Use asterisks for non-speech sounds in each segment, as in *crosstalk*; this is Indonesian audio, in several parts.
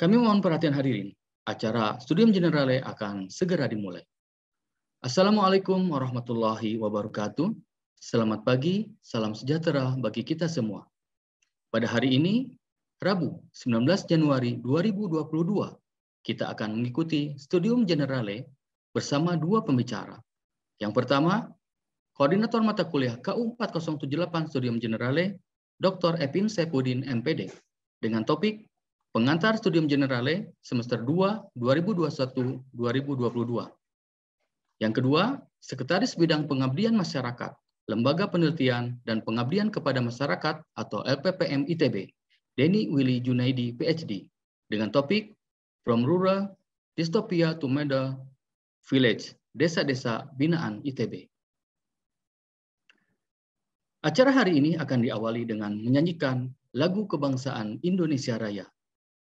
Kami mohon perhatian hadirin. Acara Studium Generale akan segera dimulai. Assalamualaikum warahmatullahi wabarakatuh. Selamat pagi, salam sejahtera bagi kita semua. Pada hari ini, Rabu 19 Januari 2022, kita akan mengikuti Studium Generale bersama dua pembicara. Yang pertama, Koordinator Mata Kuliah KU 4078 Studium Generale, Dr. Epin Sepudin MPD, dengan topik Pengantar Studium Generale semester 2 2021-2022. Yang kedua, Sekretaris Bidang Pengabdian Masyarakat, Lembaga Penelitian dan Pengabdian kepada Masyarakat atau LPPM ITB, Denny Willy Junaidi, PhD, dengan topik From Rural Dystopia to Middle Village, Desa-Desa Binaan ITB. Acara hari ini akan diawali dengan menyanyikan lagu kebangsaan Indonesia Raya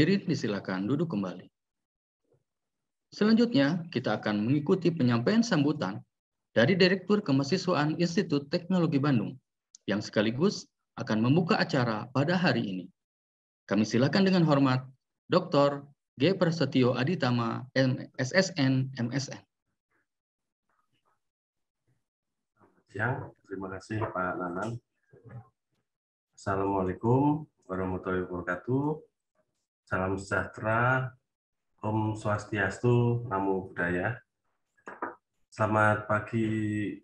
Hadirin disilakan duduk kembali. Selanjutnya, kita akan mengikuti penyampaian sambutan dari Direktur Kemahasiswaan Institut Teknologi Bandung yang sekaligus akan membuka acara pada hari ini. Kami silakan dengan hormat Dr. G. Prasetyo Aditama, SSN, MSN. Siang, terima kasih Pak Nanang. Assalamualaikum warahmatullahi wabarakatuh. Salam sejahtera, Om Swastiastu, Namo Buddhaya. Selamat pagi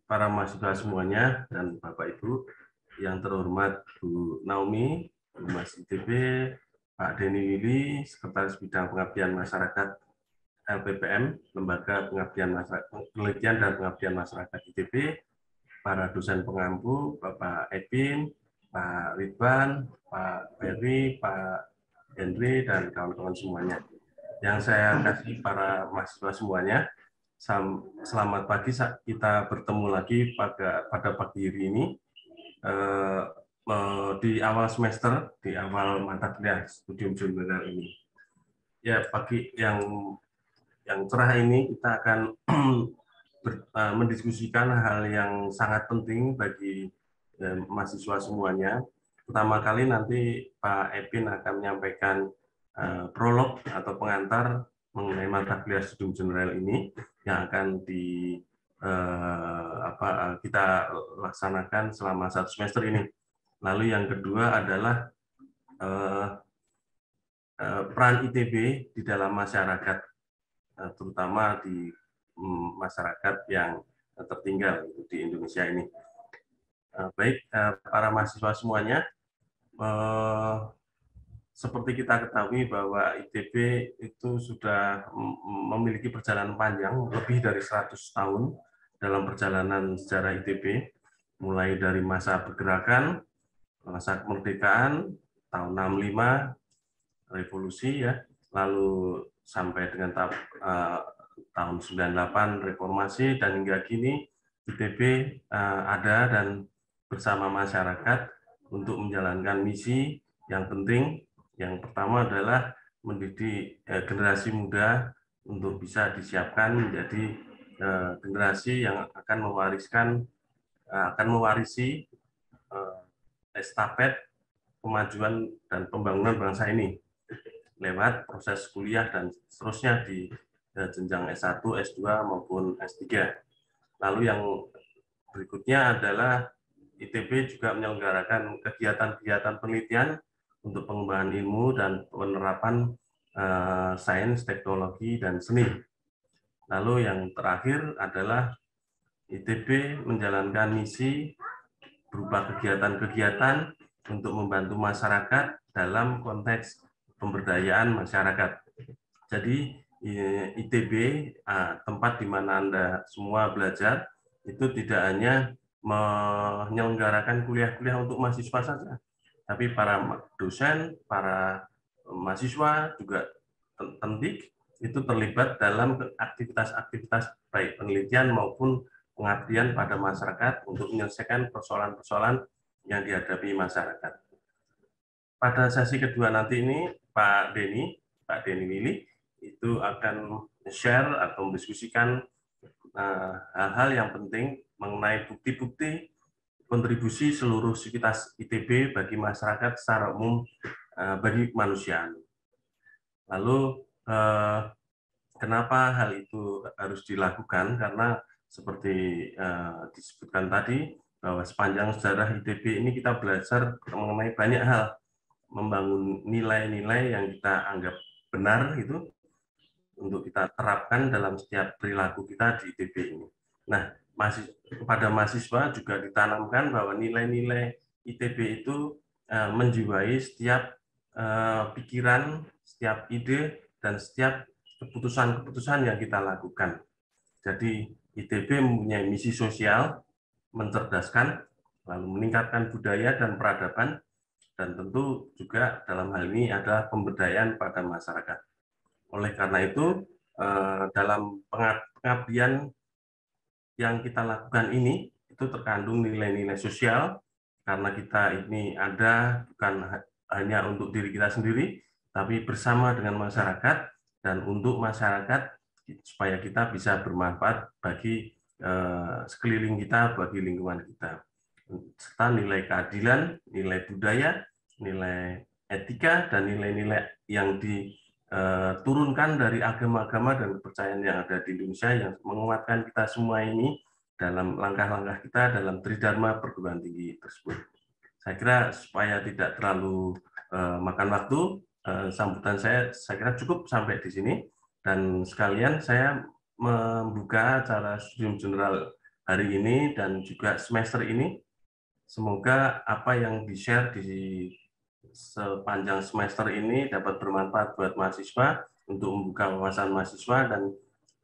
para mahasiswa semuanya dan Bapak Ibu yang terhormat Bu Naomi, Bu Mas ITB, Pak Deni Wili, Sekretaris Bidang Pengabdian Masyarakat LPPM, Lembaga Pengabdian Masyarakat, Penelitian dan Pengabdian Masyarakat ITB, para dosen pengampu, Bapak Edwin, Pak Ridwan, Pak Ferry, Pak Henry dan kawan-kawan semuanya. Yang saya kasih para mahasiswa semuanya, selamat pagi. Kita bertemu lagi pada pada pagi hari ini eh, di awal semester, di awal mata kuliah studium jurnal ini. Ya, pagi yang yang cerah ini kita akan *clears throat* ber, eh, mendiskusikan hal yang sangat penting bagi eh, mahasiswa semuanya Pertama kali nanti Pak Epin akan menyampaikan uh, prolog atau pengantar mengenai mata kuliah studium general ini yang akan di uh, apa eh, kita laksanakan selama satu semester ini. Lalu yang kedua adalah uh, uh, peran ITB di dalam masyarakat, uh, terutama di um, masyarakat yang tertinggal di Indonesia ini. baik, para mahasiswa semuanya, eh, seperti kita ketahui bahwa ITB itu sudah memiliki perjalanan panjang, lebih dari 100 tahun dalam perjalanan sejarah ITB, mulai dari masa pergerakan, masa kemerdekaan, tahun 65, revolusi ya, lalu sampai dengan tahap, eh, tahun 98 reformasi dan hingga kini ITB eh, ada dan bersama masyarakat untuk menjalankan misi yang penting. Yang pertama adalah mendidik eh, generasi muda untuk bisa disiapkan menjadi eh, generasi yang akan mewariskan eh, akan mewarisi eh, estafet kemajuan dan pembangunan bangsa ini lewat proses kuliah dan seterusnya di eh, jenjang S1, S2 maupun S3. Lalu yang berikutnya adalah ITB juga menyelenggarakan kegiatan-kegiatan penelitian untuk pengembangan ilmu dan penerapan uh, sains, teknologi, dan seni. Lalu yang terakhir adalah ITB menjalankan misi berupa kegiatan-kegiatan untuk membantu masyarakat dalam konteks pemberdayaan masyarakat. Jadi eh, ITB, ah, tempat di mana Anda semua belajar, itu tidak hanya menyelenggarakan kuliah-kuliah untuk mahasiswa saja, tapi para dosen, para eh, mahasiswa juga tentik itu terlibat dalam aktivitas-aktivitas baik penelitian maupun pengabdian pada masyarakat untuk menyelesaikan persoalan-persoalan yang dihadapi masyarakat. Pada sesi kedua nanti ini Pak Denny, Pak Denny Willy itu akan share atau mendiskusikan eh, hal-hal yang penting mengenai bukti-bukti kontribusi seluruh sivitas ITB bagi masyarakat secara umum eh, bagi manusia Lalu eh, kenapa hal itu harus dilakukan? Karena seperti eh, disebutkan tadi bahwa sepanjang sejarah ITB ini kita belajar mengenai banyak hal, membangun nilai-nilai yang kita anggap benar itu untuk kita terapkan dalam setiap perilaku kita di ITB ini. Nah, masih kepada mahasiswa juga ditanamkan bahwa nilai-nilai ITB itu eh, menjiwai setiap eh, pikiran, setiap ide dan setiap keputusan-keputusan yang kita lakukan. Jadi ITB mempunyai misi sosial, mencerdaskan, lalu meningkatkan budaya dan peradaban, dan tentu juga dalam hal ini adalah pemberdayaan pada masyarakat. Oleh karena itu, eh, dalam pengabdian yang kita lakukan ini itu terkandung nilai-nilai sosial karena kita ini ada bukan hanya untuk diri kita sendiri tapi bersama dengan masyarakat dan untuk masyarakat supaya kita bisa bermanfaat bagi eh, sekeliling kita, bagi lingkungan kita. Serta nilai keadilan, nilai budaya, nilai etika dan nilai-nilai yang di Eh, turunkan dari agama-agama dan kepercayaan yang ada di Indonesia yang menguatkan kita semua ini dalam langkah-langkah kita dalam tridharma perguruan tinggi tersebut. Saya kira supaya tidak terlalu eh, makan waktu, eh, sambutan saya saya kira cukup sampai di sini dan sekalian saya membuka acara studium general hari ini dan juga semester ini. Semoga apa yang di-share di sepanjang semester ini dapat bermanfaat buat mahasiswa untuk membuka wawasan mahasiswa dan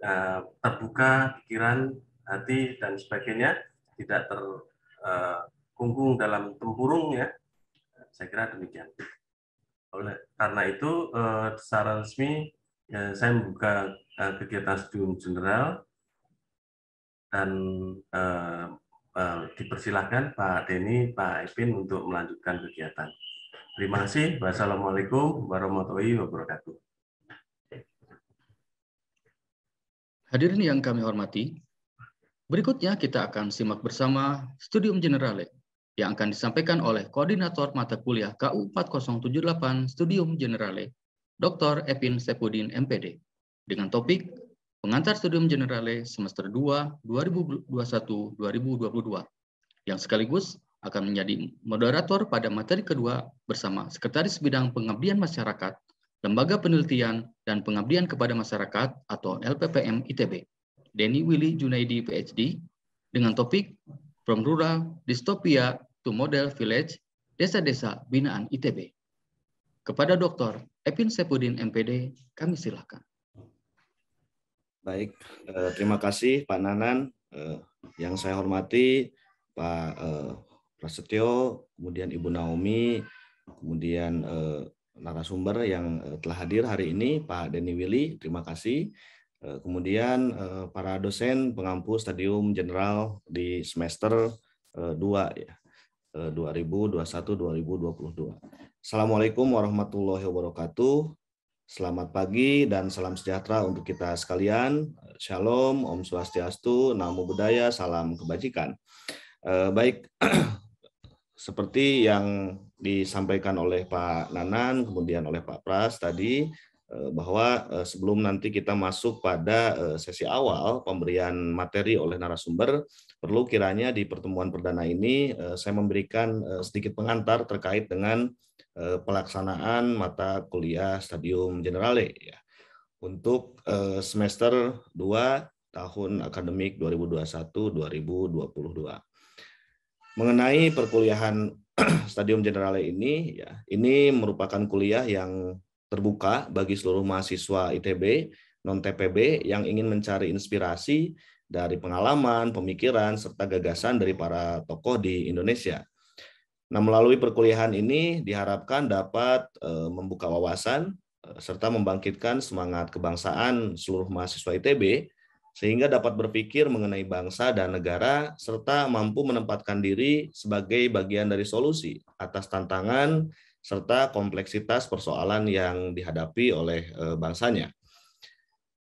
uh, terbuka pikiran, hati dan sebagainya, tidak terkungkung eh, uh, dalam tempurung ya. Saya kira demikian. Oleh karena itu uh, secara resmi ya, saya membuka uh, kegiatan studium general dan uh, dipersilahkan Pak Denny, Pak Ipin untuk melanjutkan kegiatan. Terima kasih. Wassalamualaikum warahmatullahi wabarakatuh. Hadirin yang kami hormati, berikutnya kita akan simak bersama Studium Generale yang akan disampaikan oleh Koordinator Mata Kuliah KU 4078 Studium Generale, Dr. Epin Sepudin MPD, dengan topik Pengantar Studium Generale Semester 2 2021-2022 yang sekaligus akan menjadi moderator pada materi kedua bersama Sekretaris Bidang Pengabdian Masyarakat, Lembaga Penelitian dan Pengabdian kepada Masyarakat atau LPPM ITB, Denny Willy Junaidi PhD, dengan topik From Rural Dystopia to Model Village, Desa-Desa Binaan ITB. Kepada Dr. Epin Sepudin MPD, kami silakan. Baik, eh, terima kasih Pak Nanan. Eh, yang saya hormati Pak eh, Prasetyo, kemudian Ibu Naomi, kemudian eh, narasumber yang eh, telah hadir hari ini, Pak Denny Willy, terima kasih. Eh, kemudian para dosen pengampu Stadium General di semester eh, 2 ya. 2021-2022. Assalamualaikum warahmatullahi wabarakatuh. Selamat pagi dan salam sejahtera untuk kita sekalian. Shalom, Om Swastiastu, Namo Buddhaya, salam kebajikan. Baik, *clears throat* seperti yang disampaikan oleh Pak Nanan kemudian oleh Pak Pras tadi eh, bahwa eh, sebelum nanti kita masuk pada eh, sesi awal pemberian materi oleh narasumber perlu kiranya di pertemuan perdana ini saya memberikan sedikit pengantar terkait dengan pelaksanaan mata kuliah Stadium Generale ya. untuk semester 2 tahun akademik 2021-2022 mengenai perkuliahan *clears throat* Stadium Generale ini, ya, ini merupakan kuliah yang terbuka bagi seluruh mahasiswa ITB non TPB yang ingin mencari inspirasi dari pengalaman, pemikiran, serta gagasan dari para tokoh di Indonesia. Nah, melalui perkuliahan ini diharapkan dapat e, membuka wawasan e, serta membangkitkan semangat kebangsaan seluruh mahasiswa ITB sehingga dapat berpikir mengenai bangsa dan negara, serta mampu menempatkan diri sebagai bagian dari solusi atas tantangan serta kompleksitas persoalan yang dihadapi oleh eh, bangsanya.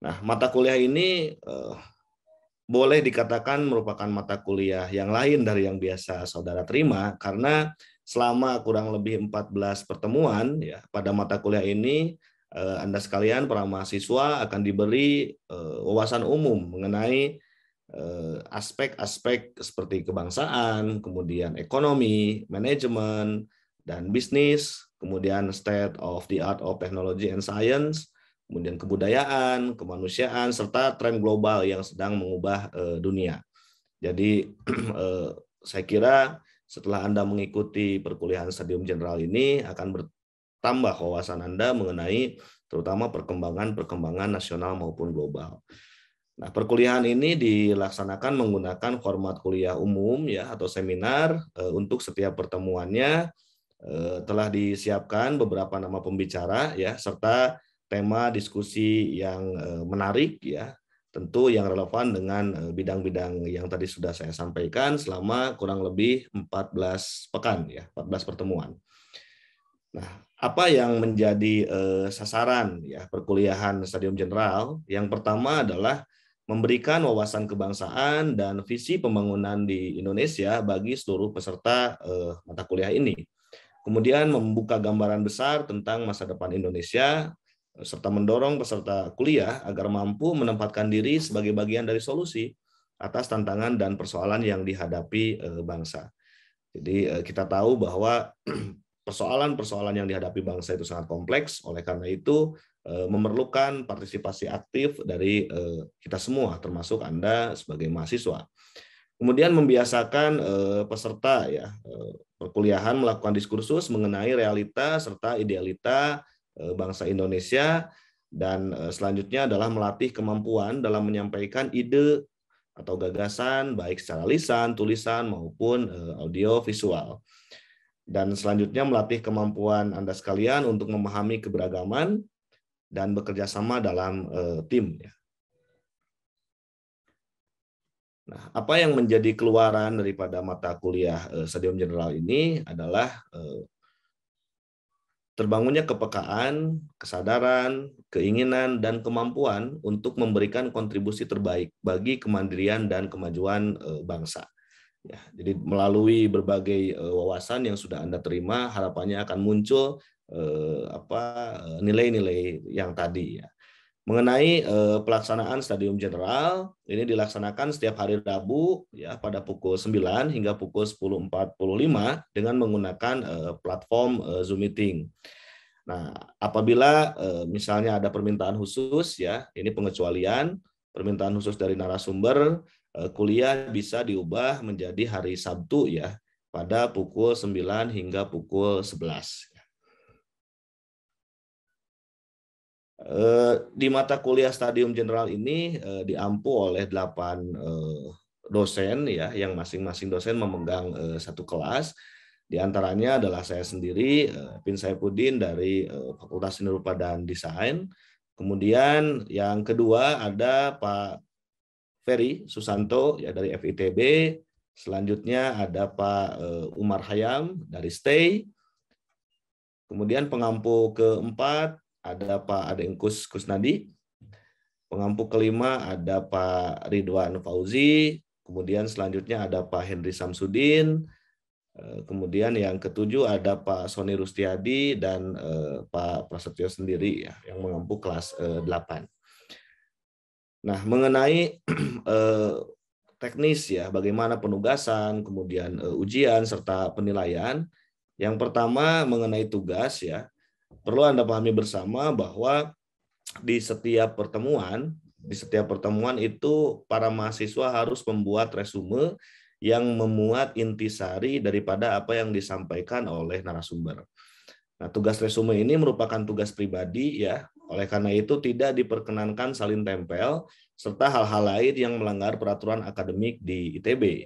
Nah, mata kuliah ini eh, boleh dikatakan merupakan mata kuliah yang lain dari yang biasa saudara terima karena selama kurang lebih 14 pertemuan ya pada mata kuliah ini Eh, Anda sekalian para mahasiswa akan diberi eh, wawasan umum mengenai eh, aspek-aspek seperti kebangsaan, kemudian ekonomi, manajemen, dan bisnis, kemudian state of the art of technology and science, kemudian kebudayaan, kemanusiaan, serta tren global yang sedang mengubah dunia. Jadi *clears throat* saya kira setelah Anda mengikuti perkuliahan Stadium General ini akan tambah wawasan Anda mengenai terutama perkembangan-perkembangan nasional maupun global. Nah, perkuliahan ini dilaksanakan menggunakan format kuliah umum ya atau seminar eh, untuk setiap pertemuannya e, telah disiapkan beberapa nama pembicara ya serta tema diskusi yang eh, menarik ya tentu yang relevan dengan bidang-bidang yang tadi sudah saya sampaikan selama kurang lebih 14 pekan ya 14 pertemuan. Nah, apa yang menjadi eh, sasaran ya perkuliahan Stadium General? Yang pertama adalah memberikan wawasan kebangsaan dan visi pembangunan di Indonesia bagi seluruh peserta eh, mata kuliah ini. Kemudian membuka gambaran besar tentang masa depan Indonesia serta mendorong peserta kuliah agar mampu menempatkan diri sebagai bagian dari solusi atas tantangan dan persoalan yang dihadapi eh, bangsa. Jadi eh, kita tahu bahwa *clears throat* persoalan-persoalan yang dihadapi bangsa itu sangat kompleks. Oleh karena itu, eh, memerlukan partisipasi aktif dari eh, kita semua, termasuk Anda sebagai mahasiswa. Kemudian membiasakan eh, peserta ya perkuliahan melakukan diskursus mengenai realita serta idealita bangsa Indonesia dan selanjutnya adalah melatih kemampuan dalam menyampaikan ide atau gagasan baik secara lisan, tulisan maupun audio visual dan selanjutnya melatih kemampuan Anda sekalian untuk memahami keberagaman dan bekerja sama dalam uh, tim. Ya. Nah, apa yang menjadi keluaran daripada mata kuliah uh, Stadium General ini adalah uh, terbangunnya kepekaan, kesadaran, keinginan, dan kemampuan untuk memberikan kontribusi terbaik bagi kemandirian dan kemajuan uh, bangsa. Ya, jadi melalui berbagai eh, wawasan yang sudah Anda terima, harapannya akan muncul eh, eh nilai-nilai yang tadi ya. Mengenai eh, pelaksanaan stadium general, ini dilaksanakan setiap hari Rabu ya pada pukul 9 hingga pukul 10.45 dengan menggunakan eh, platform eh, Zoom meeting. Nah, apabila eh, misalnya ada permintaan khusus ya, ini pengecualian permintaan khusus dari narasumber Eh, kuliah bisa diubah menjadi hari Sabtu ya pada pukul 9 hingga pukul 11. Eh, di mata kuliah stadium general ini eh, diampu oleh 8 dosen ya yang masing-masing dosen memegang satu kelas. Di antaranya adalah saya sendiri, Pin Saipudin dari Fakultas Seni Rupa dan Desain. Kemudian yang kedua ada Pak Ferry Susanto ya dari FITB, selanjutnya ada Pak eh, Umar Hayam dari STAY, kemudian pengampu keempat ada Pak Adengkus Kusnadi, pengampu kelima ada Pak Ridwan Fauzi, kemudian selanjutnya ada Pak Henry Samsudin, eh, kemudian yang ketujuh ada Pak Sony Rustiadi dan eh, Pak Prasetyo sendiri ya yang mengampu kelas 8. Nah, mengenai *clears throat* eh, teknis ya, bagaimana penugasan, kemudian eh, ujian serta penilaian. Yang pertama mengenai tugas ya, perlu Anda pahami bersama bahwa di setiap pertemuan, di setiap pertemuan itu para mahasiswa harus membuat resume yang memuat intisari daripada apa yang disampaikan oleh narasumber. Nah, tugas resume ini merupakan tugas pribadi ya oleh karena itu tidak diperkenankan salin tempel serta hal-hal lain yang melanggar peraturan akademik di ITB.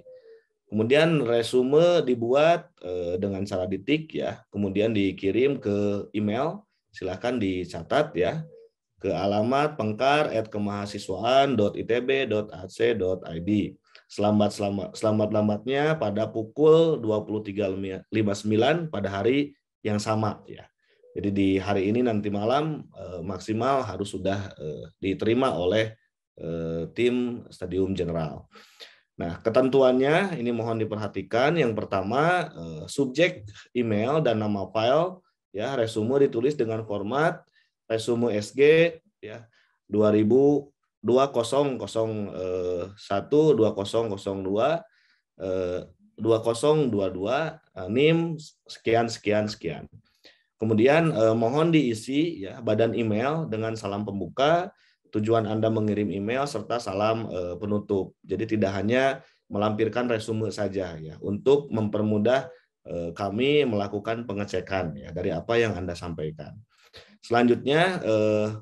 Kemudian resume dibuat eh, dengan cara ditik ya, kemudian dikirim ke email, silahkan dicatat ya ke alamat pengkar at kemahasiswaan.itb.ac.id selambat selamat selamat lambatnya pada pukul 23.59 pada hari yang sama ya. Jadi di hari ini nanti malam eh, maksimal harus sudah eh, diterima oleh eh, tim Stadium General. Nah, ketentuannya ini mohon diperhatikan. Yang pertama, subjek email dan nama file ya, resume ditulis dengan format resume SG ya 2000 2001 2002 2022 NIM sekian sekian sekian. Kemudian eh, mohon diisi ya badan email dengan salam pembuka, tujuan Anda mengirim email serta salam eh, penutup. Jadi tidak hanya melampirkan resume saja ya untuk mempermudah eh, kami melakukan pengecekan ya dari apa yang Anda sampaikan. Selanjutnya eh,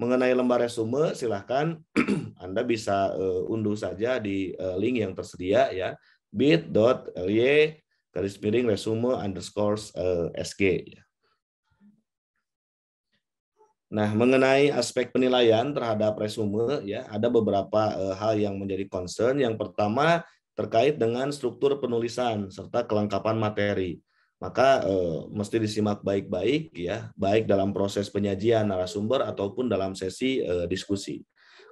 mengenai lembar resume silahkan *clears throat* Anda bisa eh, unduh saja di eh, link yang tersedia ya bit.ly garis miring resume underscore eh, SG ya. Nah, mengenai aspek penilaian terhadap resume ya, ada beberapa uh, hal yang menjadi concern. Yang pertama terkait dengan struktur penulisan serta kelengkapan materi. Maka uh, mesti disimak baik-baik ya, baik dalam proses penyajian narasumber ataupun dalam sesi uh, diskusi.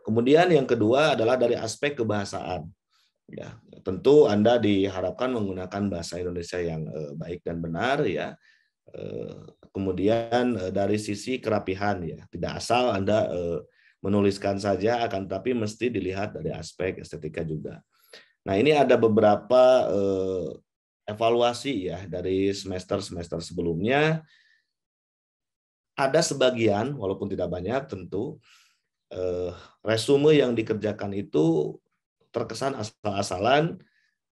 Kemudian yang kedua adalah dari aspek kebahasaan. Ya, tentu Anda diharapkan menggunakan bahasa Indonesia yang uh, baik dan benar ya kemudian eh, dari sisi kerapihan ya, tidak asal Anda eh, menuliskan saja akan tapi mesti dilihat dari aspek estetika juga. Nah, ini ada beberapa eh, evaluasi ya dari semester-semester sebelumnya. Ada sebagian walaupun tidak banyak tentu resume yang dikerjakan itu terkesan asal-asalan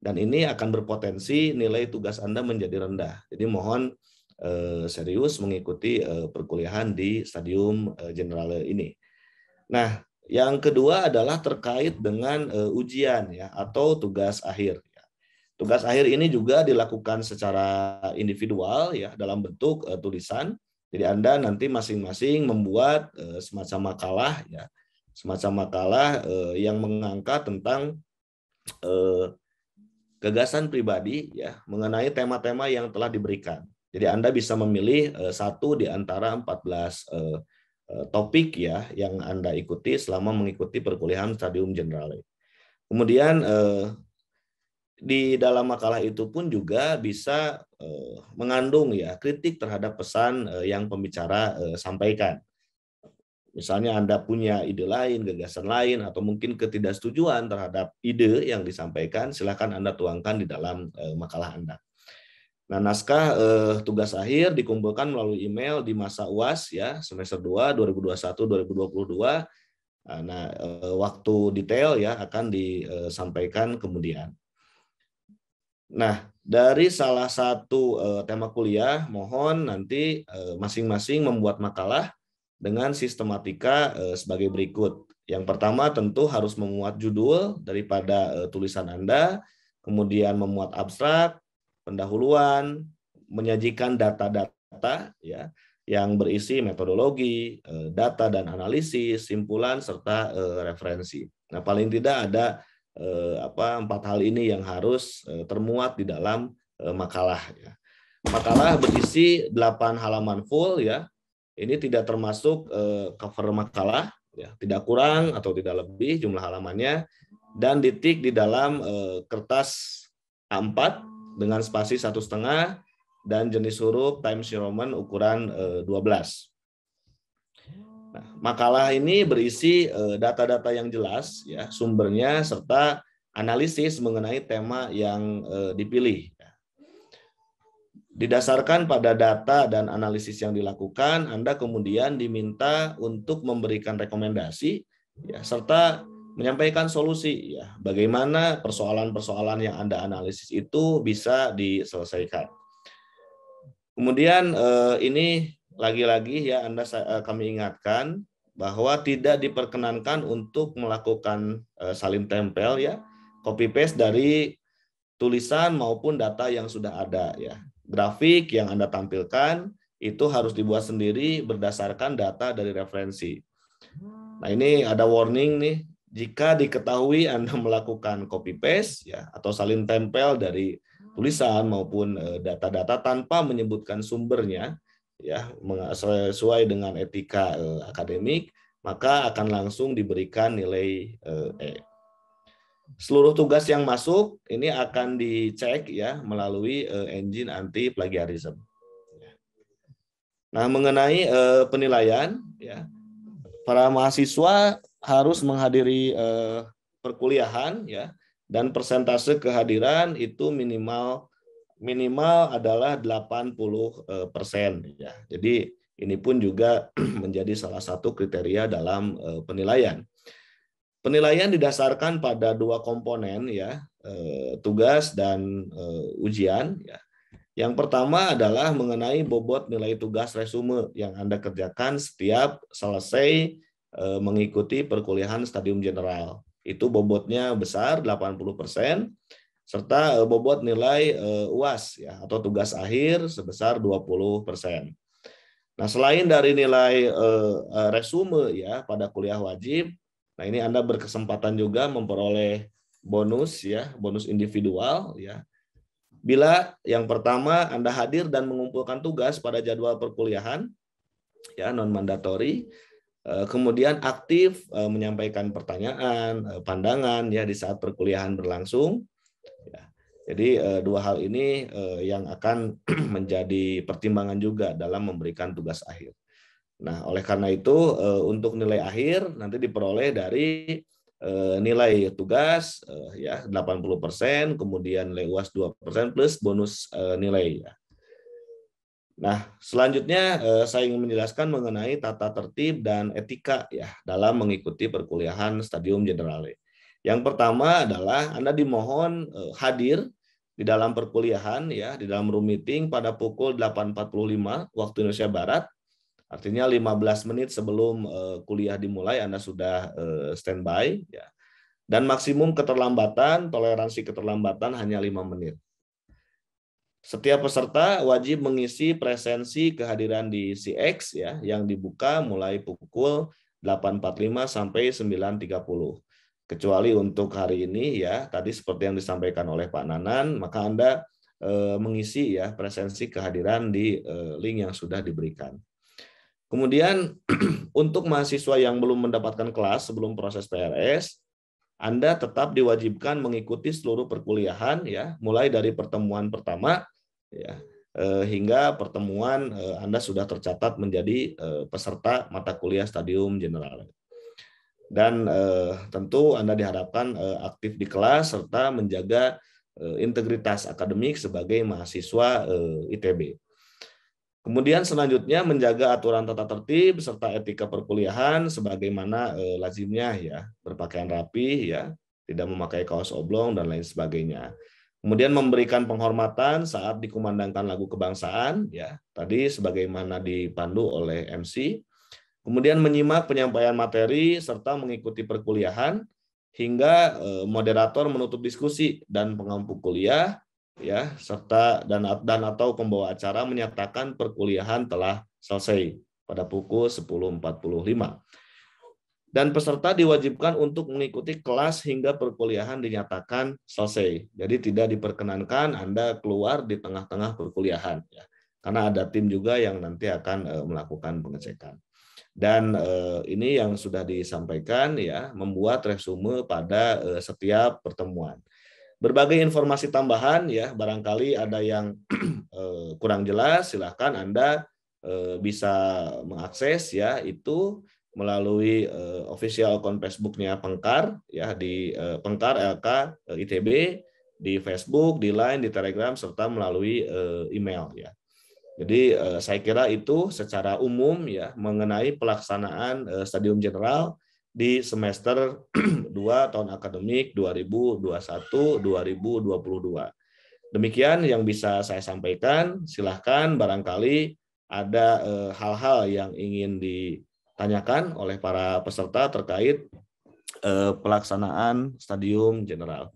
dan ini akan berpotensi nilai tugas Anda menjadi rendah. Jadi mohon Eh, serius mengikuti eh, perkuliahan di stadium General eh, ini. Nah, yang kedua adalah terkait dengan ujian ya atau tugas akhir. Ya. Tugas akhir ini juga dilakukan secara individual ya dalam bentuk tulisan. Jadi Anda nanti masing-masing membuat semacam makalah ya, semacam makalah yang mengangkat tentang gagasan pribadi ya mengenai tema-tema yang telah diberikan. Jadi Anda bisa memilih eh, satu di antara 14 eh, eh, topik ya yang Anda ikuti selama mengikuti perkuliahan Stadium Generale. Kemudian di dalam makalah itu pun juga bisa mengandung ya kritik terhadap pesan yang pembicara sampaikan. Misalnya Anda punya ide lain, gagasan lain, atau mungkin ketidaksetujuan terhadap ide yang disampaikan, silakan Anda tuangkan di dalam makalah Anda. Nah, naskah eh, tugas akhir dikumpulkan melalui email di masa UAS ya, semester 2 2021 2022. Nah, eh, waktu detail ya akan disampaikan kemudian. Nah, dari salah satu eh, tema kuliah, mohon nanti eh, masing-masing membuat makalah dengan sistematika sebagai berikut. Yang pertama tentu harus memuat judul daripada tulisan Anda, kemudian memuat abstrak, pendahuluan, menyajikan data-data ya yang berisi metodologi, eh, data dan analisis, simpulan serta eh, referensi. Nah, paling tidak ada eh, apa empat hal ini yang harus termuat di dalam makalah ya. Makalah berisi 8 halaman full ya. Ini tidak termasuk cover makalah ya, tidak kurang atau tidak lebih jumlah halamannya dan ditik di dalam kertas A4 dengan spasi satu setengah dan jenis huruf Times New Roman ukuran 12. Eh, nah, makalah ini berisi eh, data-data yang jelas, ya sumbernya serta analisis mengenai tema yang eh, dipilih. Ya. Didasarkan pada data dan analisis yang dilakukan, Anda kemudian diminta untuk memberikan rekomendasi ya, serta menyampaikan solusi ya bagaimana persoalan-persoalan yang Anda analisis itu bisa diselesaikan. Kemudian eh, ini lagi-lagi ya Anda eh, kami ingatkan bahwa tidak diperkenankan untuk melakukan eh, salin tempel ya copy paste dari tulisan maupun data yang sudah ada ya. Grafik yang Anda tampilkan itu harus dibuat sendiri berdasarkan data dari referensi. Nah, ini ada warning nih jika diketahui Anda *laughs* melakukan copy paste ya atau salin tempel dari hmm. tulisan maupun eh, data-data tanpa menyebutkan sumbernya ya sesuai dengan etika eh, akademik maka akan langsung diberikan nilai eh, E. Seluruh tugas yang masuk ini akan dicek ya melalui engine anti plagiarism. Nah, mengenai penilaian ya para mahasiswa harus menghadiri uh, perkuliahan ya dan persentase kehadiran itu minimal minimal adalah 80 eh, persen ya. Jadi ini pun juga *clears throat* menjadi salah satu kriteria dalam uh, penilaian. Penilaian didasarkan pada dua komponen ya, uh, tugas dan uh, ujian ya. Yang pertama adalah mengenai bobot nilai tugas resume yang Anda kerjakan setiap selesai Eh, mengikuti perkuliahan stadium general. Itu bobotnya besar 80% serta eh, bobot nilai eh, UAS ya atau tugas akhir sebesar 20%. Nah, selain dari nilai resume ya pada kuliah wajib, nah ini Anda berkesempatan juga memperoleh bonus ya, bonus individual ya. Bila yang pertama Anda hadir dan mengumpulkan tugas pada jadwal perkuliahan ya non mandatori Eh, kemudian aktif eh, menyampaikan pertanyaan, eh, pandangan ya di saat perkuliahan berlangsung. Ya, jadi dua hal ini yang akan *clears throat* menjadi pertimbangan juga dalam memberikan tugas akhir. Nah, oleh karena itu untuk nilai akhir nanti diperoleh dari nilai tugas ya 80%, kemudian nilai UAS 2% plus bonus nilai ya. Nah, selanjutnya eh, saya ingin menjelaskan mengenai tata tertib dan etika ya dalam mengikuti perkuliahan Stadium Generale. Yang pertama adalah Anda dimohon eh, hadir di dalam perkuliahan ya di dalam room meeting pada pukul 8.45 waktu Indonesia Barat. Artinya 15 menit sebelum eh, kuliah dimulai Anda sudah standby ya. Dan maksimum keterlambatan, toleransi keterlambatan hanya 5 menit. Setiap peserta wajib mengisi presensi kehadiran di CX ya yang dibuka mulai pukul 8.45 sampai 9.30. Kecuali untuk hari ini ya, tadi seperti yang disampaikan oleh Pak Nanan, maka Anda eh, mengisi ya presensi kehadiran di eh, link yang sudah diberikan. Kemudian *clears throat* untuk mahasiswa yang belum mendapatkan kelas sebelum proses PRS, anda tetap diwajibkan mengikuti seluruh perkuliahan ya, mulai dari pertemuan pertama ya eh, hingga pertemuan eh, Anda sudah tercatat menjadi eh, peserta mata kuliah stadium general. Dan tentu Anda diharapkan aktif di kelas serta menjaga integritas akademik sebagai mahasiswa ITB. Kemudian selanjutnya menjaga aturan tata tertib serta etika perkuliahan sebagaimana eh, lazimnya ya, berpakaian rapi ya, tidak memakai kaos oblong dan lain sebagainya. Kemudian memberikan penghormatan saat dikumandangkan lagu kebangsaan ya, tadi sebagaimana dipandu oleh MC. Kemudian menyimak penyampaian materi serta mengikuti perkuliahan hingga eh, moderator menutup diskusi dan pengampu kuliah ya serta dan dan atau pembawa acara menyatakan perkuliahan telah selesai pada pukul 10.45. Dan peserta diwajibkan untuk mengikuti kelas hingga perkuliahan dinyatakan selesai. Jadi tidak diperkenankan Anda keluar di tengah-tengah perkuliahan ya. Karena ada tim juga yang nanti akan eh, melakukan pengecekan dan eh, ini yang sudah disampaikan ya membuat resume pada eh, setiap pertemuan Berbagai informasi tambahan ya, barangkali ada yang *clears throat* eh, kurang jelas, silahkan Anda eh, bisa mengakses ya itu melalui eh, official account Facebooknya Pengkar ya di Pengkar LK ITB di Facebook, di Line, di Telegram serta melalui email ya. Jadi saya kira itu secara umum ya mengenai pelaksanaan Stadium General di semester 2 *clears throat* tahun akademik 2021-2022. Demikian yang bisa saya sampaikan. Silahkan barangkali ada eh, hal-hal yang ingin ditanyakan oleh para peserta terkait eh, pelaksanaan stadium general.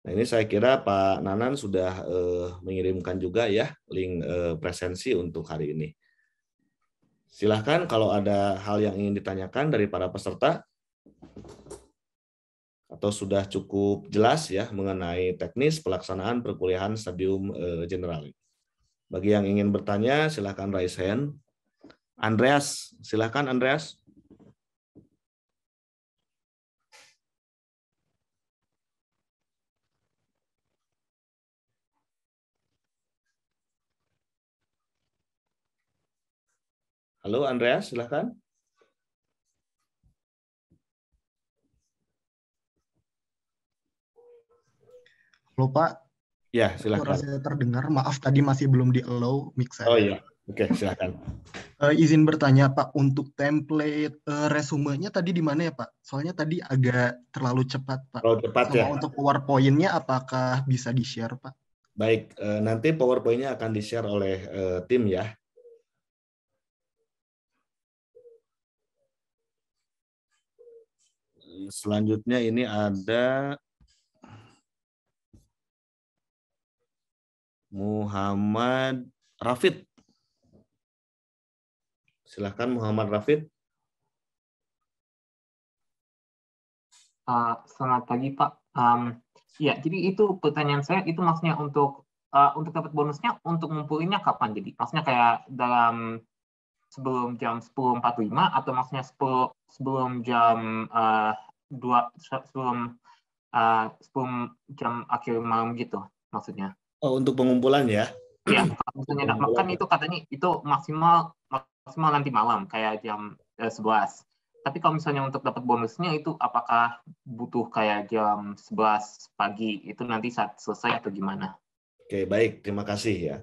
Nah, ini saya kira Pak Nanan sudah eh, mengirimkan juga ya link presensi untuk hari ini. Silahkan kalau ada hal yang ingin ditanyakan dari para peserta atau sudah cukup jelas ya mengenai teknis pelaksanaan perkuliahan stadium general. Eh, Bagi yang ingin bertanya, silahkan raise hand. Andreas, silahkan Andreas. Halo Andreas, silahkan. Halo Pak. Ya, silahkan. Suara saya terdengar, maaf tadi masih belum di-allow mixer. Oh iya, oke okay, silahkan. Uh, izin bertanya Pak, untuk template uh, resumenya tadi di mana ya Pak? Soalnya tadi agak terlalu cepat Pak. Terlalu cepat Sama ya. Untuk PowerPoint-nya apakah bisa di-share Pak? Baik, uh, nanti PowerPoint-nya akan di-share oleh uh, tim ya. selanjutnya ini ada Muhammad Rafid. Silahkan Muhammad Rafid. Uh, selamat pagi Pak. Um, ya, jadi itu pertanyaan saya itu maksudnya untuk uh, untuk dapat bonusnya untuk ngumpulinnya kapan jadi? Maksudnya kayak dalam sebelum jam 10.45 atau maksudnya 10 sebelum jam uh, dua sebelum uh, sebelum jam akhir malam gitu maksudnya. Oh untuk pengumpulan ya? Ya. maksudnya misalnya makan itu katanya itu maksimal maksimal nanti malam kayak jam eh, 11. Tapi kalau misalnya untuk dapat bonusnya itu apakah butuh kayak jam 11 pagi itu nanti saat selesai atau gimana? Oke, baik. Terima kasih ya.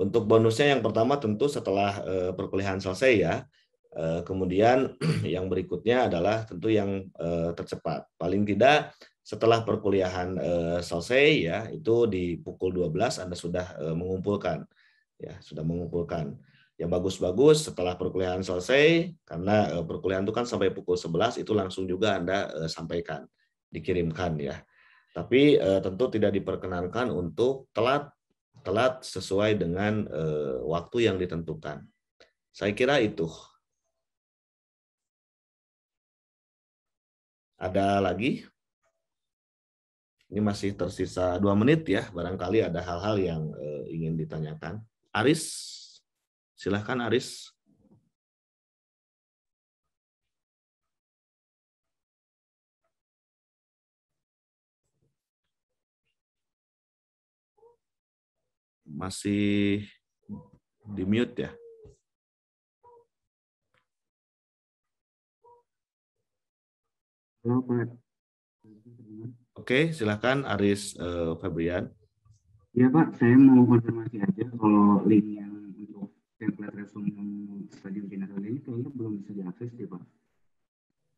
Untuk bonusnya yang pertama tentu setelah uh, perkuliahan selesai ya Eh, kemudian *clears throat* yang berikutnya adalah tentu yang eh, tercepat. Paling tidak setelah perkuliahan eh, selesai ya itu di pukul 12 Anda sudah mengumpulkan ya sudah mengumpulkan yang bagus-bagus setelah perkuliahan selesai karena perkuliahan itu kan sampai pukul 11 itu langsung juga Anda sampaikan dikirimkan ya. Tapi tentu tidak diperkenankan untuk telat telat sesuai dengan waktu yang ditentukan. Saya kira itu Ada lagi? Ini masih tersisa dua menit ya, barangkali ada hal-hal yang uh, ingin ditanyakan. Aris, silahkan Aris. Masih di mute ya? Oke, silakan Aris uh, Febrian. Iya Pak, saya mau konfirmasi aja kalau link yang untuk template resume stadium general ini kayaknya belum bisa diakses sih Pak.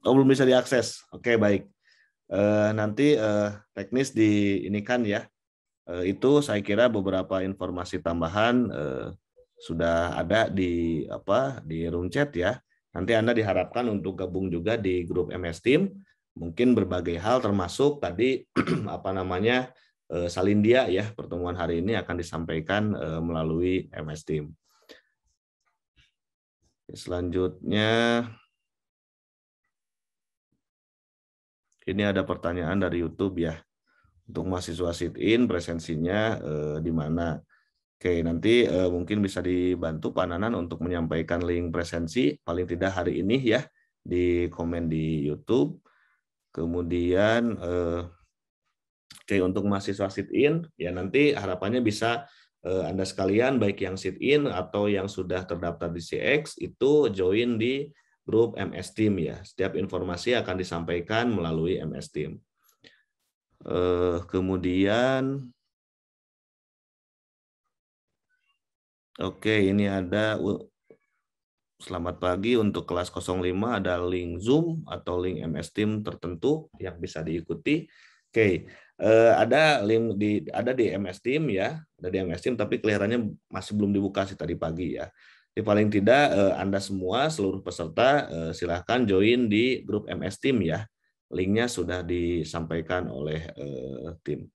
Oh belum bisa diakses, oke baik. Uh, nanti uh, teknis di ini kan ya, uh, itu saya kira beberapa informasi tambahan uh, sudah ada di apa di room chat ya. Nanti Anda diharapkan untuk gabung juga di grup MS Team mungkin berbagai hal termasuk tadi *clears throat* apa namanya eh, Salindia ya pertemuan hari ini akan disampaikan eh, melalui MS Team. Selanjutnya ini ada pertanyaan dari YouTube ya untuk mahasiswa sit in presensinya eh, di mana. Oke, nanti eh, mungkin bisa dibantu Pak Nanan untuk menyampaikan link presensi paling tidak hari ini ya di komen di YouTube Kemudian eh, oke untuk mahasiswa sit in ya nanti harapannya bisa eh, Anda sekalian baik yang sit in atau yang sudah terdaftar di CX itu join di grup MS Team ya. Setiap informasi akan disampaikan melalui MS Team. Eh, kemudian Oke, ini ada selamat pagi untuk kelas 05 ada link Zoom atau link MS Team tertentu yang bisa diikuti. Oke, okay. Eh, ada link di ada di MS Team ya, ada di MS Team tapi kelihatannya masih belum dibuka sih tadi pagi ya. Di paling tidak eh, Anda semua seluruh peserta uh, silahkan join di grup MS Team ya. Linknya sudah disampaikan oleh tim.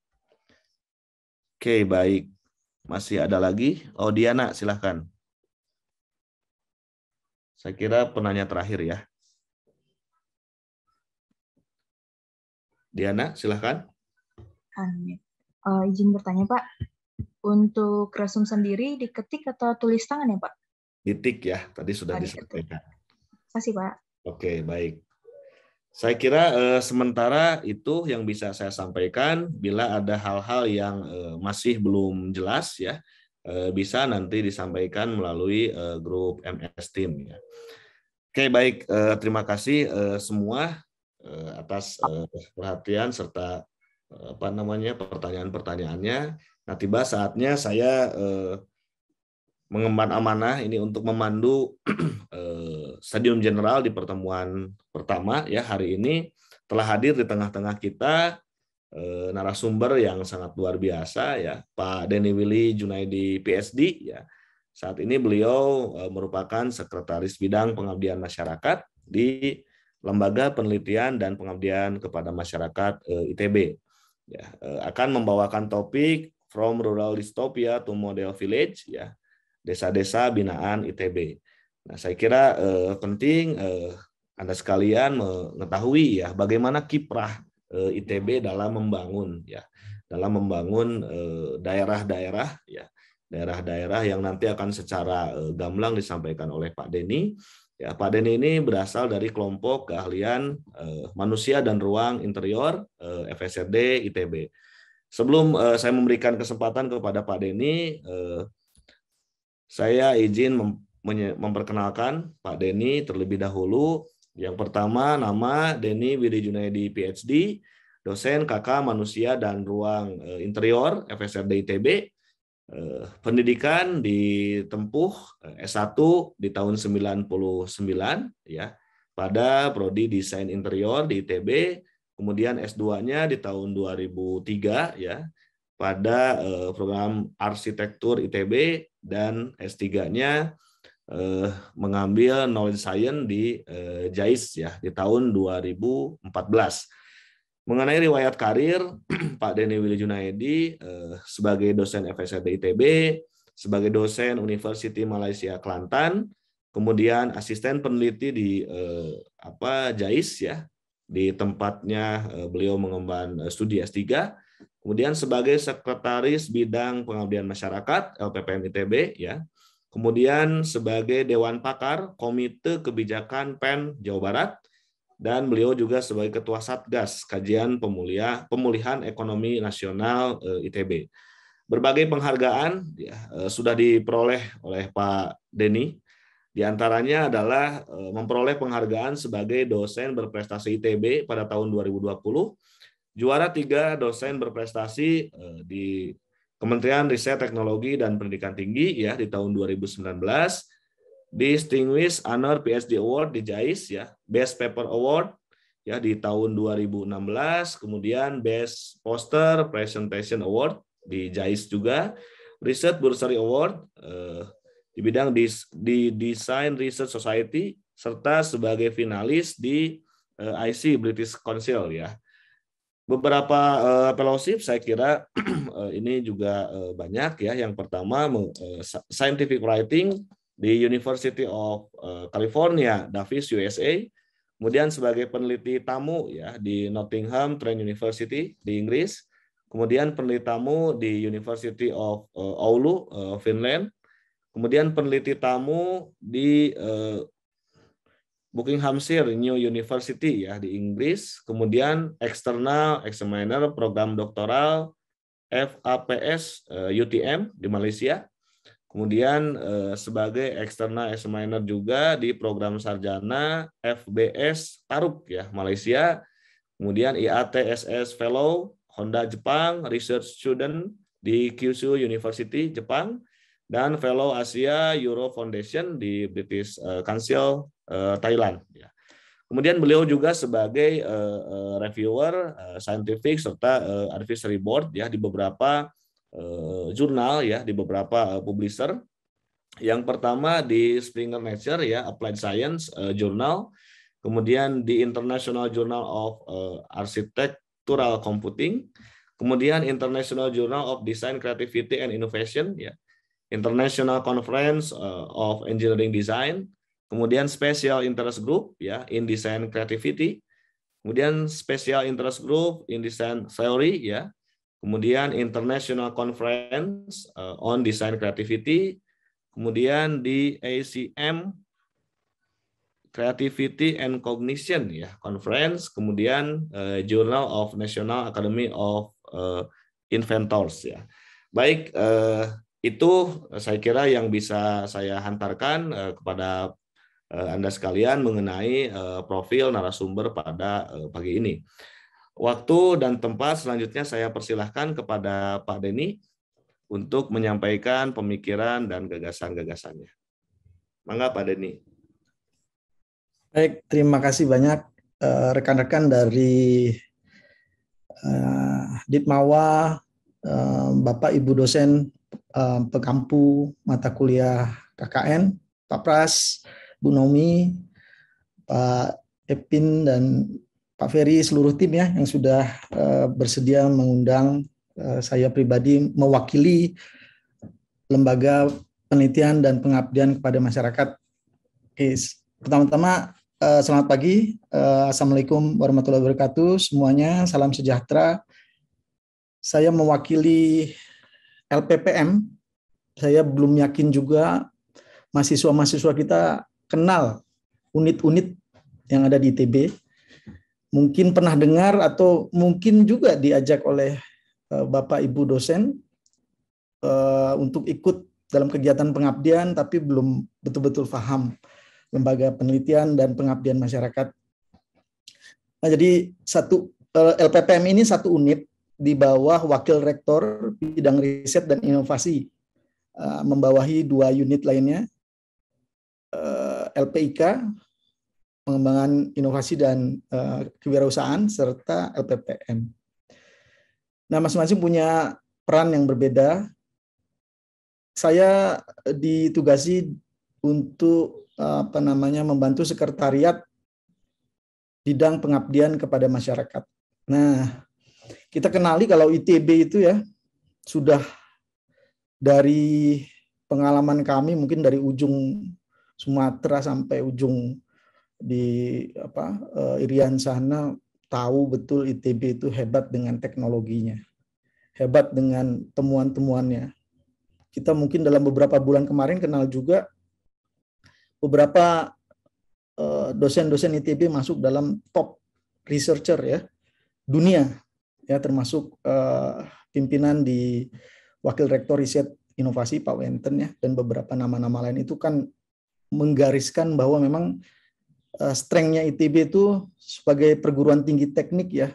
Oke, okay, baik. Masih ada lagi? Oh, Diana, silahkan. Saya kira penanya terakhir ya. Diana, silahkan. Uh, eh, izin bertanya, Pak. Untuk resum sendiri diketik atau tulis tangan ya, Pak? Ditik ya, tadi sudah Pak, ah, disampaikan. Terima kasih, Pak. Oke, baik. Saya kira uh, sementara itu yang bisa saya sampaikan. Bila ada hal-hal yang uh, masih belum jelas ya, Eh, bisa nanti disampaikan melalui eh, grup MS Team ya. Oke baik eh, terima kasih semua atas perhatian serta apa namanya pertanyaan-pertanyaannya. Nah tiba saatnya saya mengemban amanah ini untuk memandu *clears throat* Stadium General di pertemuan pertama ya hari ini telah hadir di tengah-tengah kita Eh, narasumber yang sangat luar biasa ya Pak Denny Willy Junaidi PSD ya saat ini beliau eh, merupakan sekretaris bidang pengabdian masyarakat di Lembaga Penelitian dan Pengabdian kepada Masyarakat eh, ITB ya akan membawakan topik From Rural Dystopia to Model Village ya desa-desa binaan ITB. Nah saya kira eh, penting eh, anda sekalian mengetahui ya bagaimana kiprah Eh, ITB dalam membangun ya dalam membangun eh, daerah-daerah ya daerah-daerah yang nanti akan secara eh, gamblang disampaikan oleh Pak Denny. Ya, Pak Denny ini berasal dari kelompok keahlian manusia dan ruang interior FSRD ITB. Sebelum saya memberikan kesempatan kepada Pak Denny, saya izin memperkenalkan Pak Denny terlebih dahulu yang pertama nama Denny Widi Junaidi PhD, dosen KK Manusia dan Ruang eh, Interior FSRD ITB. Eh, pendidikan ditempuh eh, S1 di tahun 99 ya pada prodi desain interior di ITB, kemudian S2-nya di tahun 2003 ya pada program arsitektur ITB dan S3-nya eh, mengambil knowledge science di eh, JAIS ya di tahun 2014. Mengenai riwayat karir, *clears throat* Pak Denny Willy Junaidi eh, sebagai dosen FSRD ITB, sebagai dosen University Malaysia Kelantan, kemudian asisten peneliti di eh, apa JAIS ya di tempatnya eh, beliau mengemban eh, studi S3 kemudian sebagai sekretaris bidang pengabdian masyarakat LPPM ITB ya Kemudian sebagai Dewan Pakar Komite Kebijakan PEN Jawa Barat, dan beliau juga sebagai Ketua Satgas Kajian Pemulia, Pemulihan Ekonomi Nasional eh, ITB. Berbagai penghargaan ya, eh, sudah diperoleh oleh Pak Denny, diantaranya adalah eh, memperoleh penghargaan sebagai dosen berprestasi ITB pada tahun 2020, juara tiga dosen berprestasi di Kementerian Riset Teknologi dan Pendidikan Tinggi ya di tahun 2019 Distinguished Honor PhD Award di JAIS ya, Best Paper Award ya di tahun 2016, kemudian Best Poster Presentation Award di JAIS juga, Research Bursary Award eh, di bidang dis, di Design Research Society serta sebagai finalis di eh, IC British Council ya beberapa uh, fellowship saya kira *clears throat* eh, ini juga uh, banyak ya. Yang pertama uh, scientific writing di University of uh, California, Davis, USA. Kemudian sebagai peneliti tamu ya di Nottingham Trent University di Inggris. Kemudian peneliti tamu di University of uh, Oulu, uh, Finland. Kemudian peneliti tamu di uh, Buckinghamshire New University ya di Inggris, kemudian eksternal examiner program doktoral FAPS eh, UTM di Malaysia. Kemudian eh, sebagai eksternal examiner juga di program sarjana FBS Taruk ya Malaysia. Kemudian IATSS Fellow Honda Jepang Research Student di Kyushu University Jepang dan Fellow Asia Euro Foundation di British eh, Council Eh, Thailand. Ya. Kemudian beliau juga sebagai eh, eh, reviewer scientific serta advisory board ya di beberapa jurnal ya di beberapa publisher. Yang pertama di Springer Nature ya Applied Science Journal, kemudian di International Journal of Architectural Computing, kemudian International Journal of Design Creativity and Innovation ya. International Conference of Engineering Design, Kemudian special interest group ya in design creativity. Kemudian special interest group in design theory ya. Kemudian international conference uh, on design creativity. Kemudian di ACM Creativity and Cognition ya conference kemudian uh, Journal of National Academy of uh, Inventors ya baik uh, itu saya kira yang bisa saya hantarkan kepada Eh, Anda sekalian mengenai eh, profil narasumber pada eh, pagi ini. Waktu dan tempat selanjutnya saya persilahkan kepada Pak Denny untuk menyampaikan pemikiran dan gagasan-gagasannya. Mangga Pak Denny. Baik, terima kasih banyak rekan-rekan dari Ditmawa, Bapak Ibu dosen pengampu mata kuliah KKN, Pak Pras, Bu Nomi, Pak Epin dan Pak Ferry seluruh tim ya yang sudah eh, bersedia mengundang eh, saya pribadi mewakili lembaga penelitian dan pengabdian kepada masyarakat. pertama-tama eh, selamat pagi, assalamualaikum warahmatullahi wabarakatuh semuanya, salam sejahtera. Saya mewakili LPPM. Saya belum yakin juga mahasiswa-mahasiswa kita kenal unit-unit yang ada di ITB. Mungkin pernah dengar atau mungkin juga diajak oleh eh, Bapak Ibu dosen eh, untuk ikut dalam kegiatan pengabdian tapi belum betul-betul paham lembaga penelitian dan pengabdian masyarakat. Nah, jadi satu eh, LPPM ini satu unit di bawah Wakil Rektor Bidang Riset dan Inovasi membawahi dua unit lainnya LPIK pengembangan inovasi dan uh, kewirausahaan serta LPPM. Nah, masing-masing punya peran yang berbeda. Saya ditugasi untuk eh, apa namanya membantu sekretariat bidang pengabdian kepada masyarakat. Nah, kita kenali kalau ITB itu ya sudah dari pengalaman kami mungkin dari ujung Sumatera sampai ujung di apa eh, Irian sana tahu betul ITB itu hebat dengan teknologinya, hebat dengan temuan-temuannya. Kita mungkin dalam beberapa bulan kemarin kenal juga beberapa eh, dosen-dosen ITB masuk dalam top researcher ya dunia ya termasuk uh, pimpinan di wakil rektor riset inovasi Pak Wenten ya dan beberapa nama-nama lain itu kan menggariskan bahwa memang eh, strengthnya ITB itu sebagai perguruan tinggi teknik ya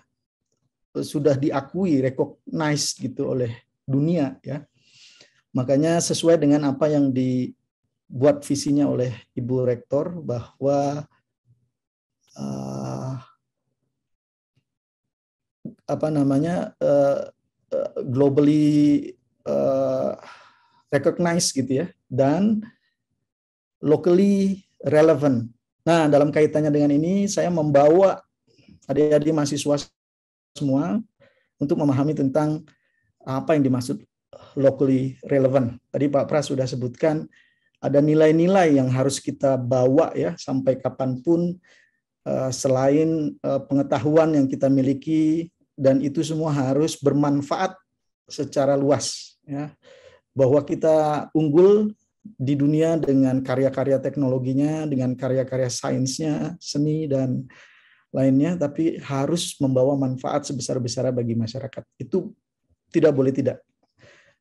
sudah diakui, recognized gitu oleh dunia ya. Makanya sesuai dengan apa yang dibuat visinya oleh Ibu Rektor bahwa uh, apa namanya uh, globally uh, recognized gitu ya dan locally relevant. Nah, dalam kaitannya dengan ini, saya membawa adik-adik mahasiswa semua untuk memahami tentang apa yang dimaksud locally relevant. Tadi Pak Pras sudah sebutkan ada nilai-nilai yang harus kita bawa ya sampai kapanpun eh, selain eh, pengetahuan yang kita miliki dan itu semua harus bermanfaat secara luas ya bahwa kita unggul di dunia dengan karya-karya teknologinya, dengan karya-karya sainsnya, seni dan lainnya, tapi harus membawa manfaat sebesar-besarnya bagi masyarakat. Itu tidak boleh tidak.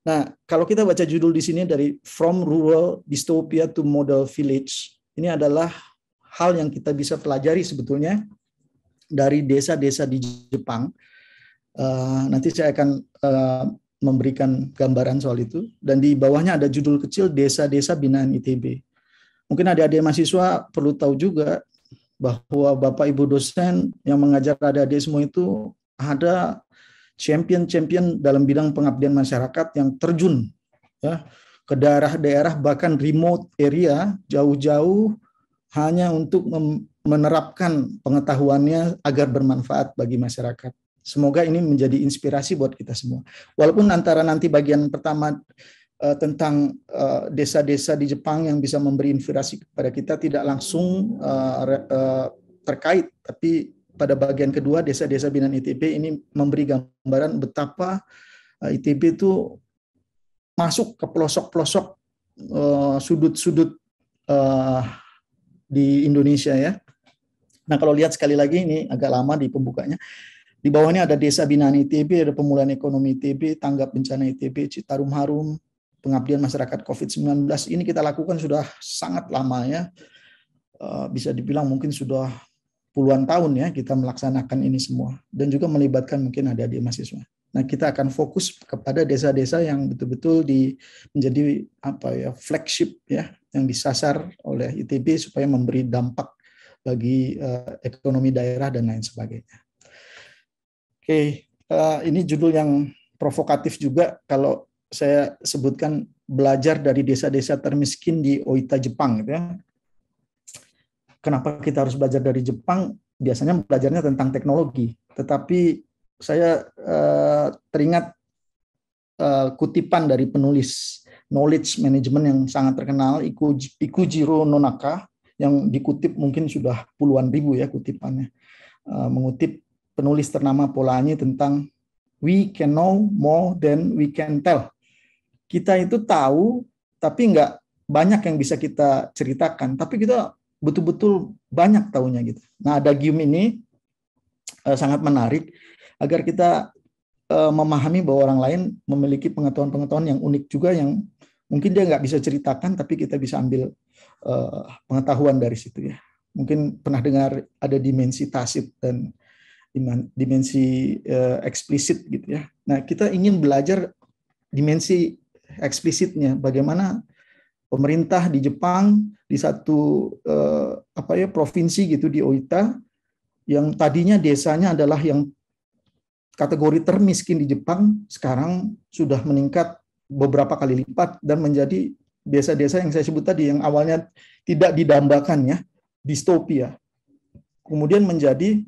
Nah, kalau kita baca judul di sini dari From Rural Dystopia to Model Village, ini adalah hal yang kita bisa pelajari sebetulnya dari desa-desa di Jepang. Uh, nanti saya akan uh, memberikan gambaran soal itu dan di bawahnya ada judul kecil desa-desa binaan ITB. Mungkin adik-adik mahasiswa perlu tahu juga bahwa Bapak Ibu dosen yang mengajar adik-adik semua itu ada champion-champion dalam bidang pengabdian masyarakat yang terjun ya ke daerah-daerah bahkan remote area jauh-jauh hanya untuk menerapkan pengetahuannya agar bermanfaat bagi masyarakat. Semoga ini menjadi inspirasi buat kita semua. Walaupun antara nanti bagian pertama uh, tentang eh, desa-desa uh, di Jepang yang bisa memberi inspirasi kepada kita tidak langsung uh, uh, terkait, tapi pada bagian kedua desa-desa binaan ITB ini memberi gambaran betapa uh, ITB itu masuk ke pelosok-pelosok sudut sudut-sudut uh, di Indonesia ya. Nah kalau lihat sekali lagi ini agak lama di pembukanya di bawahnya ada desa binaan ITB, ada pemulihan ekonomi ITB, tanggap bencana ITB, Citarum Harum, pengabdian masyarakat COVID-19. Ini kita lakukan sudah sangat lama ya. Eh, bisa dibilang mungkin sudah puluhan tahun ya kita melaksanakan ini semua. Dan juga melibatkan mungkin adik di mahasiswa. Nah, kita akan fokus kepada desa-desa yang betul-betul di menjadi apa ya, flagship ya yang disasar oleh ITB supaya memberi dampak bagi uh, ekonomi daerah dan lain sebagainya okay. uh, eh, ini judul yang provokatif juga kalau saya sebutkan belajar dari desa-desa termiskin di Oita Jepang gitu ya. Kenapa kita harus belajar dari Jepang? Biasanya belajarnya tentang teknologi, tetapi saya uh, teringat uh, kutipan dari penulis knowledge management yang sangat terkenal Ikujiro Nonaka yang dikutip mungkin sudah puluhan ribu ya kutipannya uh, mengutip penulis ternama polanya tentang we can know more than we can tell. Kita itu tahu, tapi nggak banyak yang bisa kita ceritakan. Tapi kita betul-betul banyak tahunya gitu. Nah, ada game ini uh, sangat menarik agar kita uh, memahami bahwa orang lain memiliki pengetahuan-pengetahuan yang unik juga yang mungkin dia nggak bisa ceritakan, tapi kita bisa ambil uh, pengetahuan dari situ ya. Mungkin pernah dengar ada dimensi tasib dan dimensi uh, eksplisit gitu ya. Nah, kita ingin belajar dimensi eksplisitnya bagaimana pemerintah di Jepang di satu uh, apa ya provinsi gitu di Oita yang tadinya desanya adalah yang kategori termiskin di Jepang sekarang sudah meningkat beberapa kali lipat dan menjadi desa-desa yang saya sebut tadi yang awalnya tidak didambakan ya distopia kemudian menjadi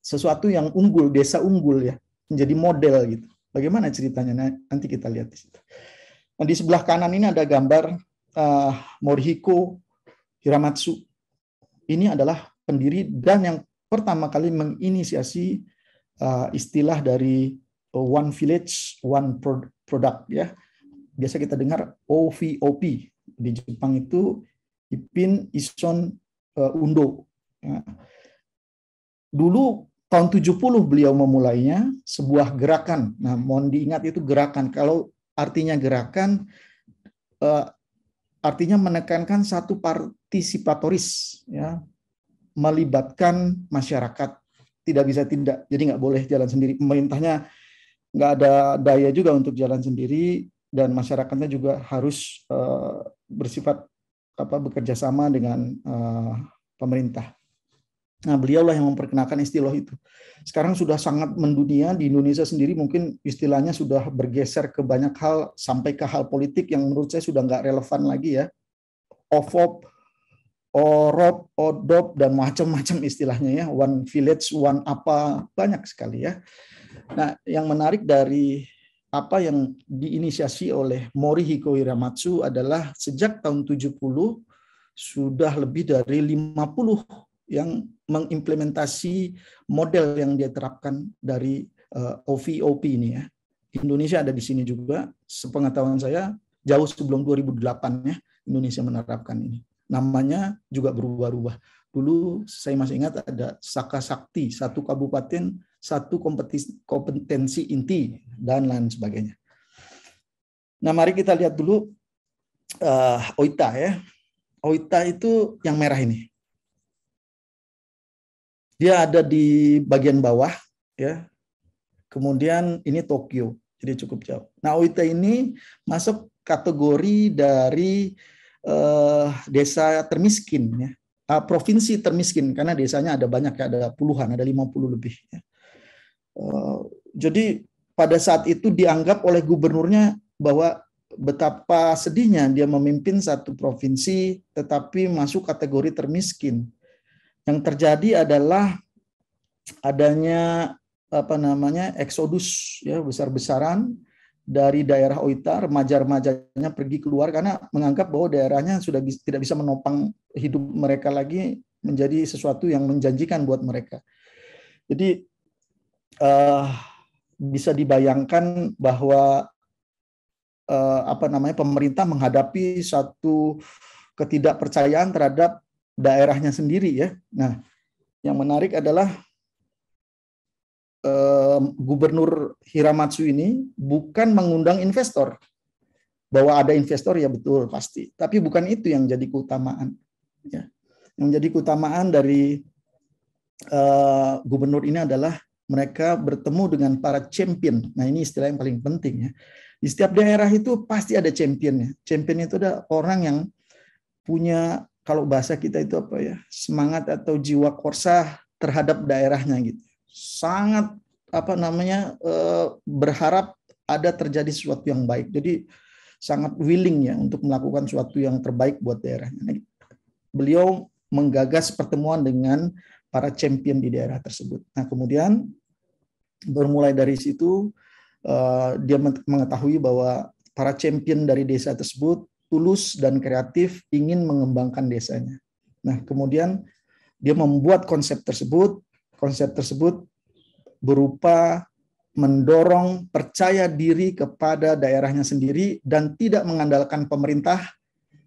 sesuatu yang unggul, desa unggul ya, menjadi model gitu. Bagaimana ceritanya nah, nanti kita lihat di situ. Nah, di sebelah kanan ini ada gambar uh, Morihiko Hiramatsu. Ini adalah pendiri dan yang pertama kali menginisiasi uh, istilah dari one village one product ya. Biasa kita dengar OVOP di Jepang itu Ipin Ison uh, Undo. Ya. Dulu Tahun 70 beliau memulainya, sebuah gerakan. Nah, mohon diingat itu gerakan. Kalau artinya gerakan, eh, artinya menekankan satu partisipatoris. ya Melibatkan masyarakat. Tidak bisa tidak. jadi nggak boleh jalan sendiri. Pemerintahnya nggak ada daya juga untuk jalan sendiri, dan masyarakatnya juga harus eh, bersifat apa bekerja sama dengan uh, pemerintah. Nah, beliaulah yang memperkenalkan istilah itu. Sekarang sudah sangat mendunia di Indonesia sendiri, mungkin istilahnya sudah bergeser ke banyak hal sampai ke hal politik yang menurut saya sudah nggak relevan lagi ya. OFOP, OROP, ODOP, dan macam-macam istilahnya ya. One village, one apa, banyak sekali ya. Nah, yang menarik dari apa yang diinisiasi oleh Morihiko Hiramatsu adalah sejak tahun 70 sudah lebih dari 50 yang mengimplementasi model yang dia terapkan dari uh, eh, OVOP ini ya. Indonesia ada di sini juga, sepengetahuan saya jauh sebelum 2008 ya Indonesia menerapkan ini. Namanya juga berubah-ubah. Dulu saya masih ingat ada Saka Sakti, satu kabupaten, satu kompetisi, kompetensi inti dan lain sebagainya. Nah, mari kita lihat dulu uh, OITA ya. OITA itu yang merah ini. Dia ada di bagian bawah, ya. Kemudian ini Tokyo, jadi cukup jauh. Nah, Oita ini masuk kategori dari uh, desa termiskin, ya. Uh, provinsi termiskin karena desanya ada banyak, ada puluhan, ada 50 lebih. Ya. Uh, jadi pada saat itu dianggap oleh gubernurnya bahwa betapa sedihnya dia memimpin satu provinsi tetapi masuk kategori termiskin. Yang terjadi adalah adanya apa namanya eksodus ya besar-besaran dari daerah Oita remaja-remajanya pergi keluar karena menganggap bahwa daerahnya sudah bisa, tidak bisa menopang hidup mereka lagi menjadi sesuatu yang menjanjikan buat mereka. Jadi uh, bisa dibayangkan bahwa uh, apa namanya pemerintah menghadapi satu ketidakpercayaan terhadap daerahnya sendiri ya. Nah, yang menarik adalah eh, Gubernur Hiramatsu ini bukan mengundang investor. Bahwa ada investor ya betul pasti, tapi bukan itu yang jadi keutamaan. Ya. Yang jadi keutamaan dari eh, gubernur ini adalah mereka bertemu dengan para champion. Nah ini istilah yang paling penting ya. Di setiap daerah itu pasti ada championnya. Champion itu ada orang yang punya kalau bahasa kita itu apa ya semangat atau jiwa korsa terhadap daerahnya gitu sangat apa namanya eh, berharap ada terjadi sesuatu yang baik jadi sangat willing ya untuk melakukan sesuatu yang terbaik buat daerahnya nah, beliau menggagas pertemuan dengan para champion di daerah tersebut nah kemudian bermulai dari situ eh, dia mengetahui bahwa para champion dari desa tersebut tulus dan kreatif ingin mengembangkan desanya. Nah, kemudian dia membuat konsep tersebut, konsep tersebut berupa mendorong percaya diri kepada daerahnya sendiri dan tidak mengandalkan pemerintah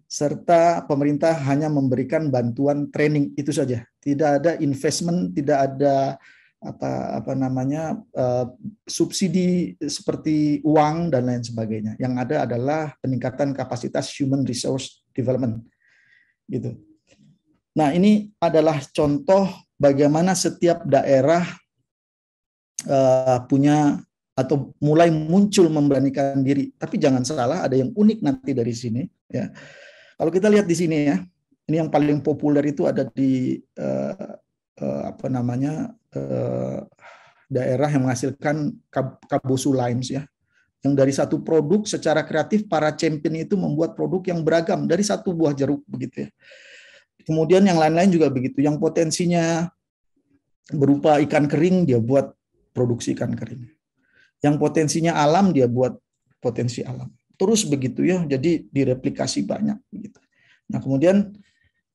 serta pemerintah hanya memberikan bantuan training itu saja. Tidak ada investment, tidak ada apa apa namanya eh, subsidi seperti uang dan lain sebagainya. Yang ada adalah peningkatan kapasitas human resource development. Gitu. Nah, ini adalah contoh bagaimana setiap daerah uh, punya atau mulai muncul memberanikan diri. Tapi jangan salah, ada yang unik nanti dari sini. Ya, kalau kita lihat di sini ya, ini yang paling populer itu ada di eh, uh, apa namanya uh, daerah yang menghasilkan kab kabosu limes ya yang dari satu produk secara kreatif para champion itu membuat produk yang beragam dari satu buah jeruk begitu ya. Kemudian yang lain-lain juga begitu. Yang potensinya berupa ikan kering dia buat produksi ikan kering. Yang potensinya alam dia buat potensi alam. Terus begitu ya. Jadi direplikasi banyak begitu. Nah, kemudian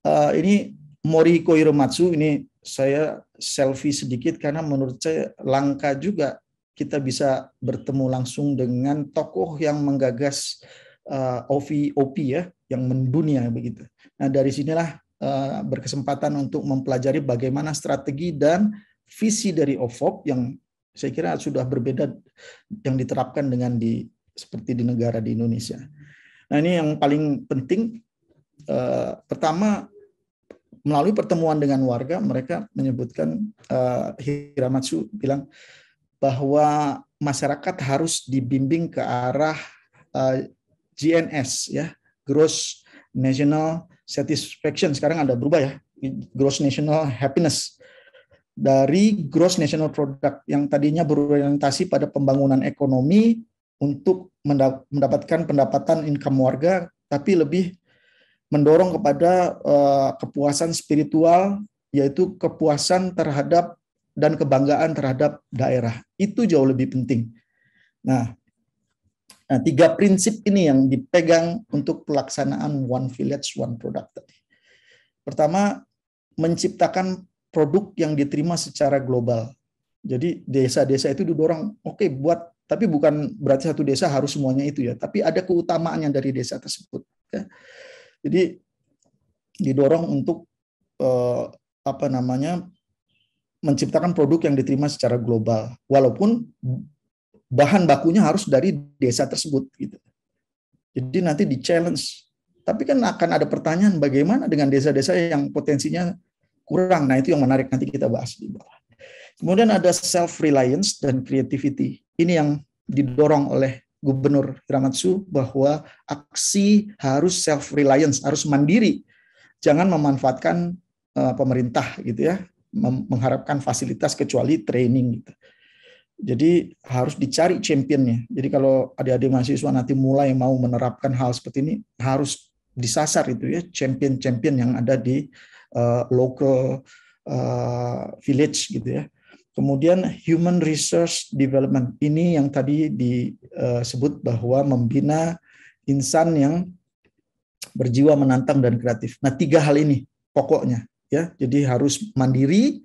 eh, ini Mori Koiromatsu ini saya selfie sedikit karena menurut saya langka juga kita bisa bertemu langsung dengan tokoh yang menggagas uh, eh, OVOP ya yang mendunia begitu. Nah dari sinilah uh, berkesempatan untuk mempelajari bagaimana strategi dan visi dari OVOP yang saya kira sudah berbeda yang diterapkan dengan di seperti di negara di Indonesia. Nah ini yang paling penting. Uh, pertama melalui pertemuan dengan warga mereka menyebutkan uh, Hiramatsu bilang bahwa masyarakat harus dibimbing ke arah uh, eh, GNS ya Gross National Satisfaction sekarang ada berubah ya Gross National Happiness dari Gross National Product yang tadinya berorientasi pada pembangunan ekonomi untuk mendapatkan pendapatan income warga tapi lebih mendorong kepada uh, kepuasan spiritual yaitu kepuasan terhadap dan kebanggaan terhadap daerah. Itu jauh lebih penting. Nah, nah tiga prinsip ini yang dipegang untuk pelaksanaan one village one product Pertama, menciptakan produk yang diterima secara global. Jadi desa-desa itu didorong, oke okay, buat tapi bukan berarti satu desa harus semuanya itu ya, tapi ada keutamaan yang dari desa tersebut. Ya. Jadi didorong untuk eh, apa namanya menciptakan produk yang diterima secara global, walaupun bahan bakunya harus dari desa tersebut. Gitu. Jadi nanti di challenge. Tapi kan akan ada pertanyaan bagaimana dengan desa-desa yang potensinya kurang. Nah itu yang menarik nanti kita bahas di bawah. Kemudian ada self reliance dan creativity. Ini yang didorong oleh Gubernur Hiramatsu bahwa aksi harus self reliance, harus mandiri. Jangan memanfaatkan uh, pemerintah gitu ya, mengharapkan fasilitas kecuali training gitu. Jadi harus dicari championnya. Jadi kalau adik-adik mahasiswa nanti mulai mau menerapkan hal seperti ini harus disasar itu ya champion-champion yang ada di uh, local uh, village gitu ya. Kemudian human resource development ini yang tadi disebut eh, bahwa membina insan yang berjiwa menantang dan kreatif. Nah, tiga hal ini pokoknya ya. Jadi harus mandiri,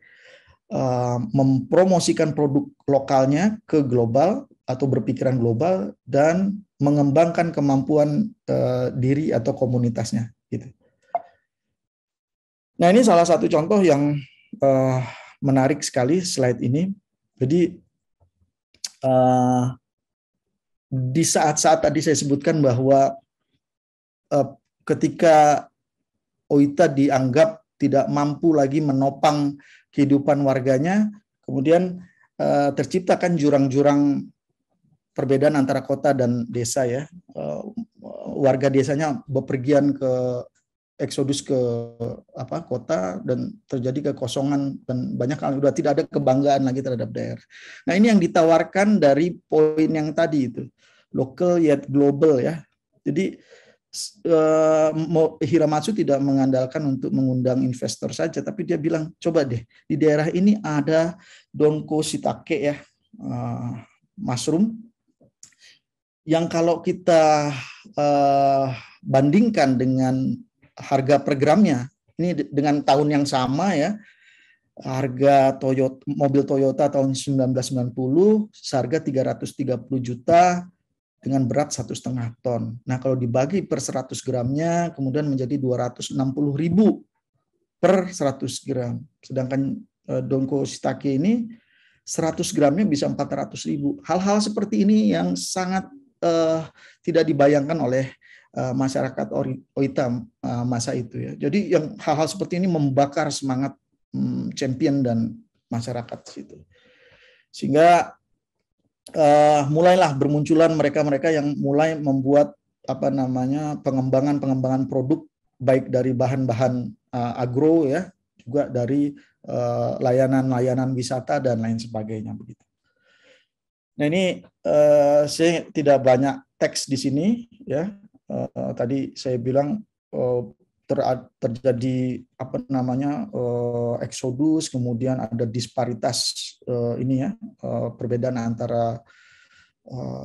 eh, mempromosikan produk lokalnya ke global atau berpikiran global dan mengembangkan kemampuan eh, diri atau komunitasnya gitu. Nah, ini salah satu contoh yang menarik sekali slide ini. Jadi uh, di saat-saat tadi saya sebutkan bahwa uh, ketika Oita dianggap tidak mampu lagi menopang kehidupan warganya, kemudian uh, terciptakan jurang-jurang perbedaan antara kota dan desa ya. Uh, warga desanya bepergian ke eksodus ke apa kota dan terjadi kekosongan dan banyak hal sudah tidak ada kebanggaan lagi terhadap daerah. Nah ini yang ditawarkan dari poin yang tadi itu local yet global ya. Jadi eh, Hiramatsu tidak mengandalkan untuk mengundang investor saja, tapi dia bilang coba deh di daerah ini ada donko sitake ya eh, mushroom yang kalau kita eh, bandingkan dengan harga per gramnya. Ini dengan tahun yang sama ya. Harga Toyota, mobil Toyota tahun 1990 seharga 330 juta dengan berat satu setengah ton. Nah kalau dibagi per 100 gramnya kemudian menjadi 260 ribu per 100 gram. Sedangkan eh, Donko Shitake ini 100 gramnya bisa 400 ribu. Hal-hal seperti ini yang sangat eh, tidak dibayangkan oleh Eh, masyarakat Oita eh, masa itu ya. Jadi yang hal-hal seperti ini membakar semangat hmm, champion dan masyarakat situ. Sehingga uh, mulailah bermunculan mereka-mereka yang mulai membuat apa namanya pengembangan-pengembangan produk baik dari bahan-bahan uh, agro ya, juga dari uh, layanan-layanan wisata dan lain sebagainya begitu. Nah ini uh, saya tidak banyak teks di sini ya Eh, tadi saya bilang eh, terjadi apa namanya eh, eksodus, kemudian ada disparitas ini ya perbedaan antara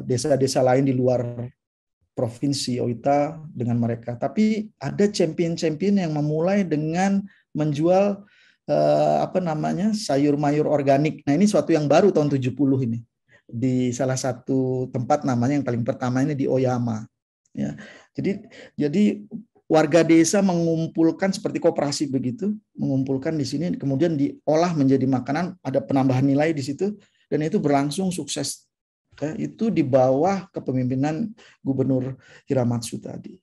desa-desa lain di luar provinsi Oita dengan mereka. Tapi ada champion-champion yang memulai dengan menjual apa namanya sayur mayur organik. Nah ini suatu yang baru tahun 70 ini di salah satu tempat namanya yang paling pertama ini di Oyama. Ya. Jadi jadi warga desa mengumpulkan seperti koperasi begitu, mengumpulkan di sini kemudian diolah menjadi makanan, ada penambahan nilai di situ dan itu berlangsung sukses. Ya, itu di bawah kepemimpinan Gubernur Hiramatsu tadi.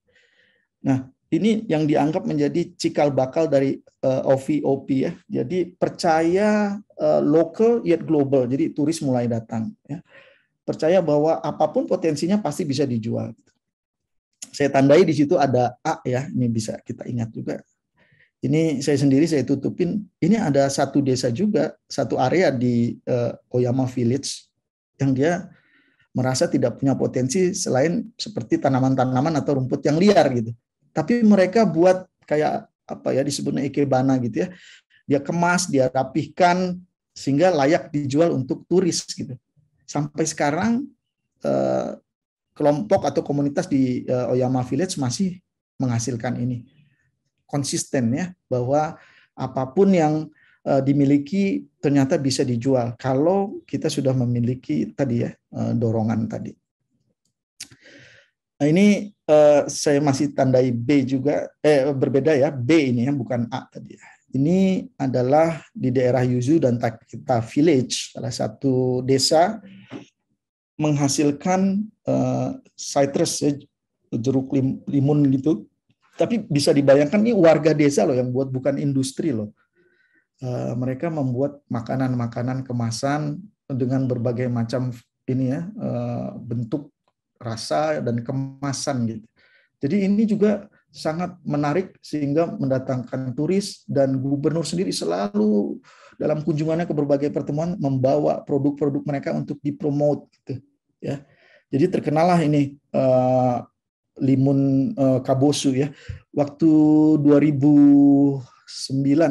Nah, ini yang dianggap menjadi cikal bakal dari uh, eh, OVOP ya. Jadi percaya uh, local yet global. Jadi turis mulai datang ya. Percaya bahwa apapun potensinya pasti bisa dijual gitu saya tandai di situ ada A ya, ini bisa kita ingat juga. Ini saya sendiri saya tutupin, ini ada satu desa juga, satu area di uh, Oyama Village yang dia merasa tidak punya potensi selain seperti tanaman-tanaman atau rumput yang liar gitu. Tapi mereka buat kayak apa ya disebutnya ikebana gitu ya. Dia kemas, dia rapihkan sehingga layak dijual untuk turis gitu. Sampai sekarang eh, kelompok atau komunitas di eh, Oyama Village masih menghasilkan ini konsisten ya bahwa apapun yang eh, dimiliki ternyata bisa dijual kalau kita sudah memiliki tadi ya eh, dorongan tadi. Nah ini saya masih tandai B juga eh berbeda ya B ini ya bukan A tadi ya. Ini adalah di daerah Yuzu dan Takita Village, salah satu desa menghasilkan uh, citrus ya, jeruk lim, limun gitu. Tapi bisa dibayangkan ini warga desa loh yang buat bukan industri loh. Uh, mereka membuat makanan-makanan kemasan dengan berbagai macam ini ya uh, bentuk rasa dan kemasan gitu. Jadi ini juga sangat menarik sehingga mendatangkan turis dan gubernur sendiri selalu dalam kunjungannya ke berbagai pertemuan membawa produk-produk mereka untuk dipromote gitu ya. Jadi terkenalah ini uh, limun uh, kabosu ya. Waktu 2009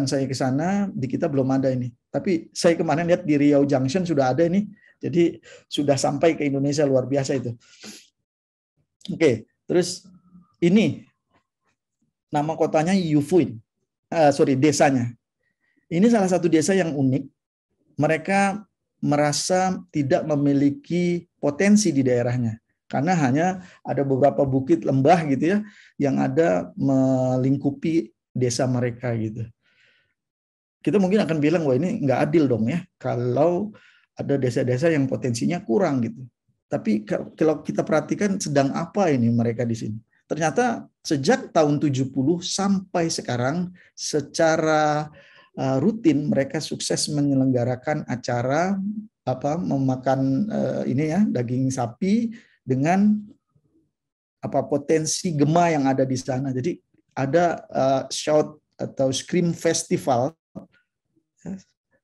saya ke sana di kita belum ada ini. Tapi saya kemarin lihat di Riau Junction sudah ada ini. Jadi sudah sampai ke Indonesia luar biasa itu. Oke, okay, terus ini Nama kotanya Yufuin. Uh, eh, sorry, desanya. Ini salah satu desa yang unik. Mereka merasa tidak memiliki potensi di daerahnya karena hanya ada beberapa bukit lembah gitu ya yang ada melingkupi desa mereka gitu. Kita mungkin akan bilang wah ini nggak adil dong ya kalau ada desa-desa yang potensinya kurang gitu. Tapi kalau kita perhatikan sedang apa ini mereka di sini? Ternyata sejak tahun 70 sampai sekarang secara eh, rutin mereka sukses menyelenggarakan acara apa memakan eh, ini ya daging sapi dengan apa potensi gema yang ada di sana. Jadi ada uh, shout atau scream festival ya,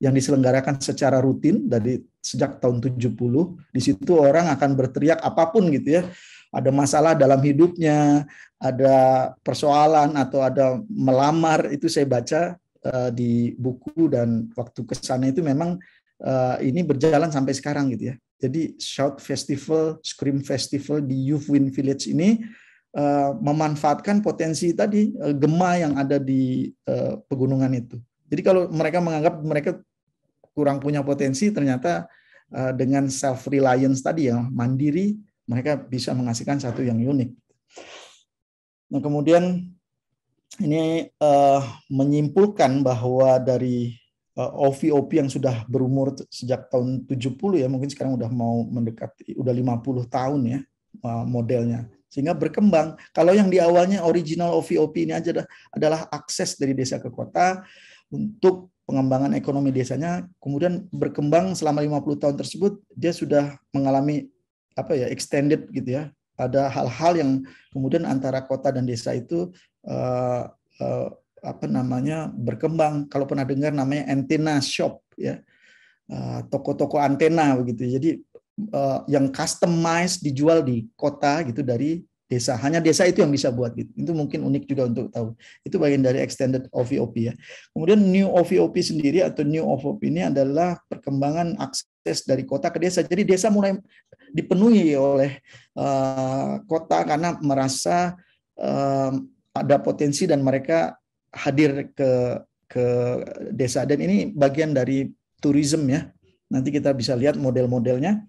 yang diselenggarakan secara rutin dari sejak tahun 70. Di situ orang akan berteriak apapun gitu ya ada masalah dalam hidupnya, ada persoalan atau ada melamar itu saya baca uh, di buku dan waktu ke sana itu memang uh, ini berjalan sampai sekarang gitu ya. Jadi Shout Festival, Scream Festival di Youth Win Village ini uh, memanfaatkan potensi tadi uh, gema yang ada di uh, pegunungan itu. Jadi kalau mereka menganggap mereka kurang punya potensi, ternyata dengan self reliance tadi ya mandiri mereka bisa menghasilkan satu yang unik. Nah, kemudian ini uh, menyimpulkan bahwa dari uh, eh, OVOP yang sudah berumur sejak tahun 70 ya, mungkin sekarang udah mau mendekati udah 50 tahun ya uh, modelnya. Sehingga berkembang. Kalau yang di awalnya original OVOP ini aja dah, adalah akses dari desa ke kota untuk pengembangan ekonomi desanya, kemudian berkembang selama 50 tahun tersebut dia sudah mengalami apa ya extended gitu ya. Ada hal-hal yang kemudian antara kota dan desa itu uh, uh, apa namanya berkembang. Kalau pernah dengar namanya antena shop ya. toko eh, toko-toko antena begitu. Jadi uh, yang customized dijual di kota gitu dari desa. Hanya desa itu yang bisa buat gitu. Itu mungkin unik juga untuk tahu. Itu bagian dari extended OVOP ya. Kemudian new OVOP sendiri atau new OVOP ini adalah perkembangan akses dari kota ke desa. Jadi desa mulai dipenuhi oleh uh, kota karena merasa uh, ada potensi dan mereka hadir ke ke desa dan ini bagian dari tourism ya. Nanti kita bisa lihat model-modelnya.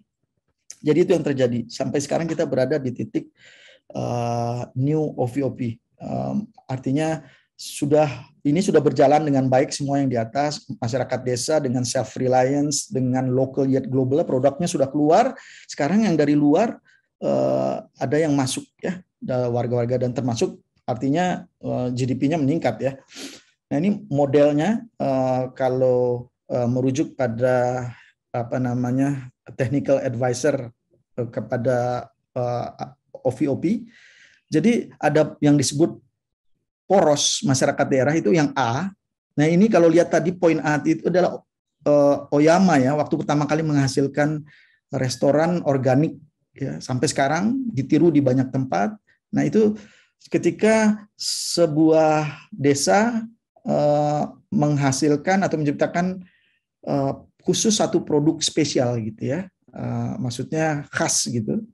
Jadi itu yang terjadi. Sampai sekarang kita berada di titik Eh, new OVOP. Um, artinya sudah ini sudah berjalan dengan baik semua yang di atas masyarakat desa dengan self reliance dengan local yet global produknya sudah keluar sekarang yang dari luar uh, ada yang masuk ya warga-warga dan termasuk artinya uh, eh, GDP-nya meningkat ya nah ini modelnya uh, kalau uh, merujuk pada apa namanya technical advisor kepada OVOP. Jadi ada yang disebut poros masyarakat daerah itu yang A. Nah ini kalau lihat tadi poin A itu adalah uh, Oyama ya waktu pertama kali menghasilkan restoran organik ya sampai sekarang ditiru di banyak tempat. Nah itu ketika sebuah desa uh, menghasilkan atau menciptakan uh, khusus satu produk spesial gitu ya, uh, maksudnya khas gitu.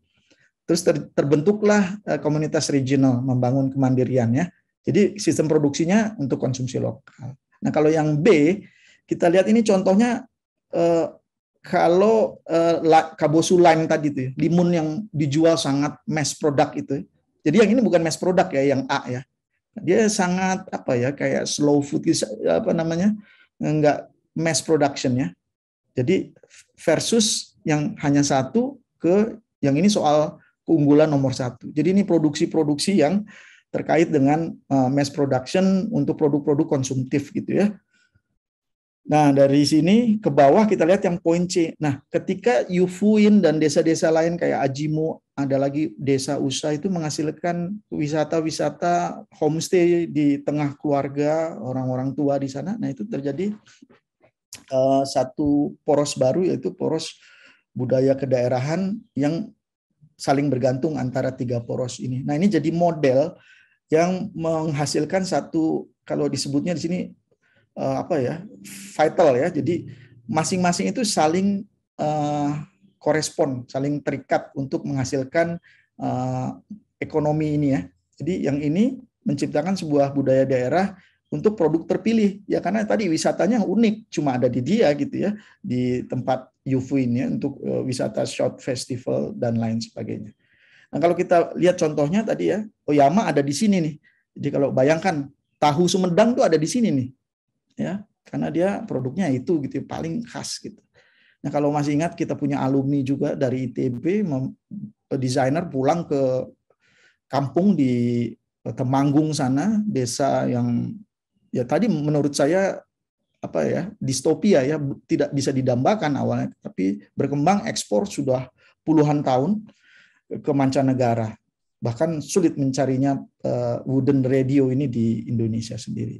Terus ter, terbentuklah eh, komunitas regional membangun kemandirian ya. Jadi sistem produksinya untuk konsumsi lokal. Nah kalau yang B kita lihat ini contohnya eh, kalau eh, kabosu lime tadi itu ya, limun yang dijual sangat mass product itu. Jadi yang ini bukan mass product ya yang A ya. Dia sangat apa ya kayak slow food apa namanya nggak mass production ya. Jadi versus yang hanya satu ke yang ini soal keunggulan nomor satu. Jadi ini produksi-produksi yang terkait dengan eh, mass production untuk produk-produk konsumtif gitu ya. Nah, dari sini ke bawah kita lihat yang poin C. Nah, ketika Yufuin dan desa-desa lain kayak Ajimu, ada lagi desa Usa itu menghasilkan wisata-wisata homestay di tengah keluarga, orang-orang tua di sana. Nah, itu terjadi eh, satu poros baru yaitu poros budaya kedaerahan yang saling bergantung antara tiga poros ini. Nah, ini jadi model yang menghasilkan satu kalau disebutnya di sini uh, apa ya? vital ya. Jadi masing-masing itu saling uh, korespon, saling terikat untuk menghasilkan uh, ekonomi ini ya. Jadi yang ini menciptakan sebuah budaya daerah untuk produk terpilih ya karena tadi wisatanya unik cuma ada di dia gitu ya di tempat UFO ini ya, untuk eh, wisata short festival dan lain sebagainya. Nah kalau kita lihat contohnya tadi ya Oyama ada di sini nih. Jadi kalau bayangkan tahu Sumedang tuh ada di sini nih ya karena dia produknya itu gitu ya, paling khas gitu. Nah kalau masih ingat kita punya alumni juga dari ITB desainer pulang ke kampung di eh, Temanggung sana, desa yang ya tadi menurut saya apa ya distopia ya tidak bisa didambakan awalnya tapi berkembang ekspor sudah puluhan tahun ke mancanegara bahkan sulit mencarinya uh, wooden radio ini di Indonesia sendiri.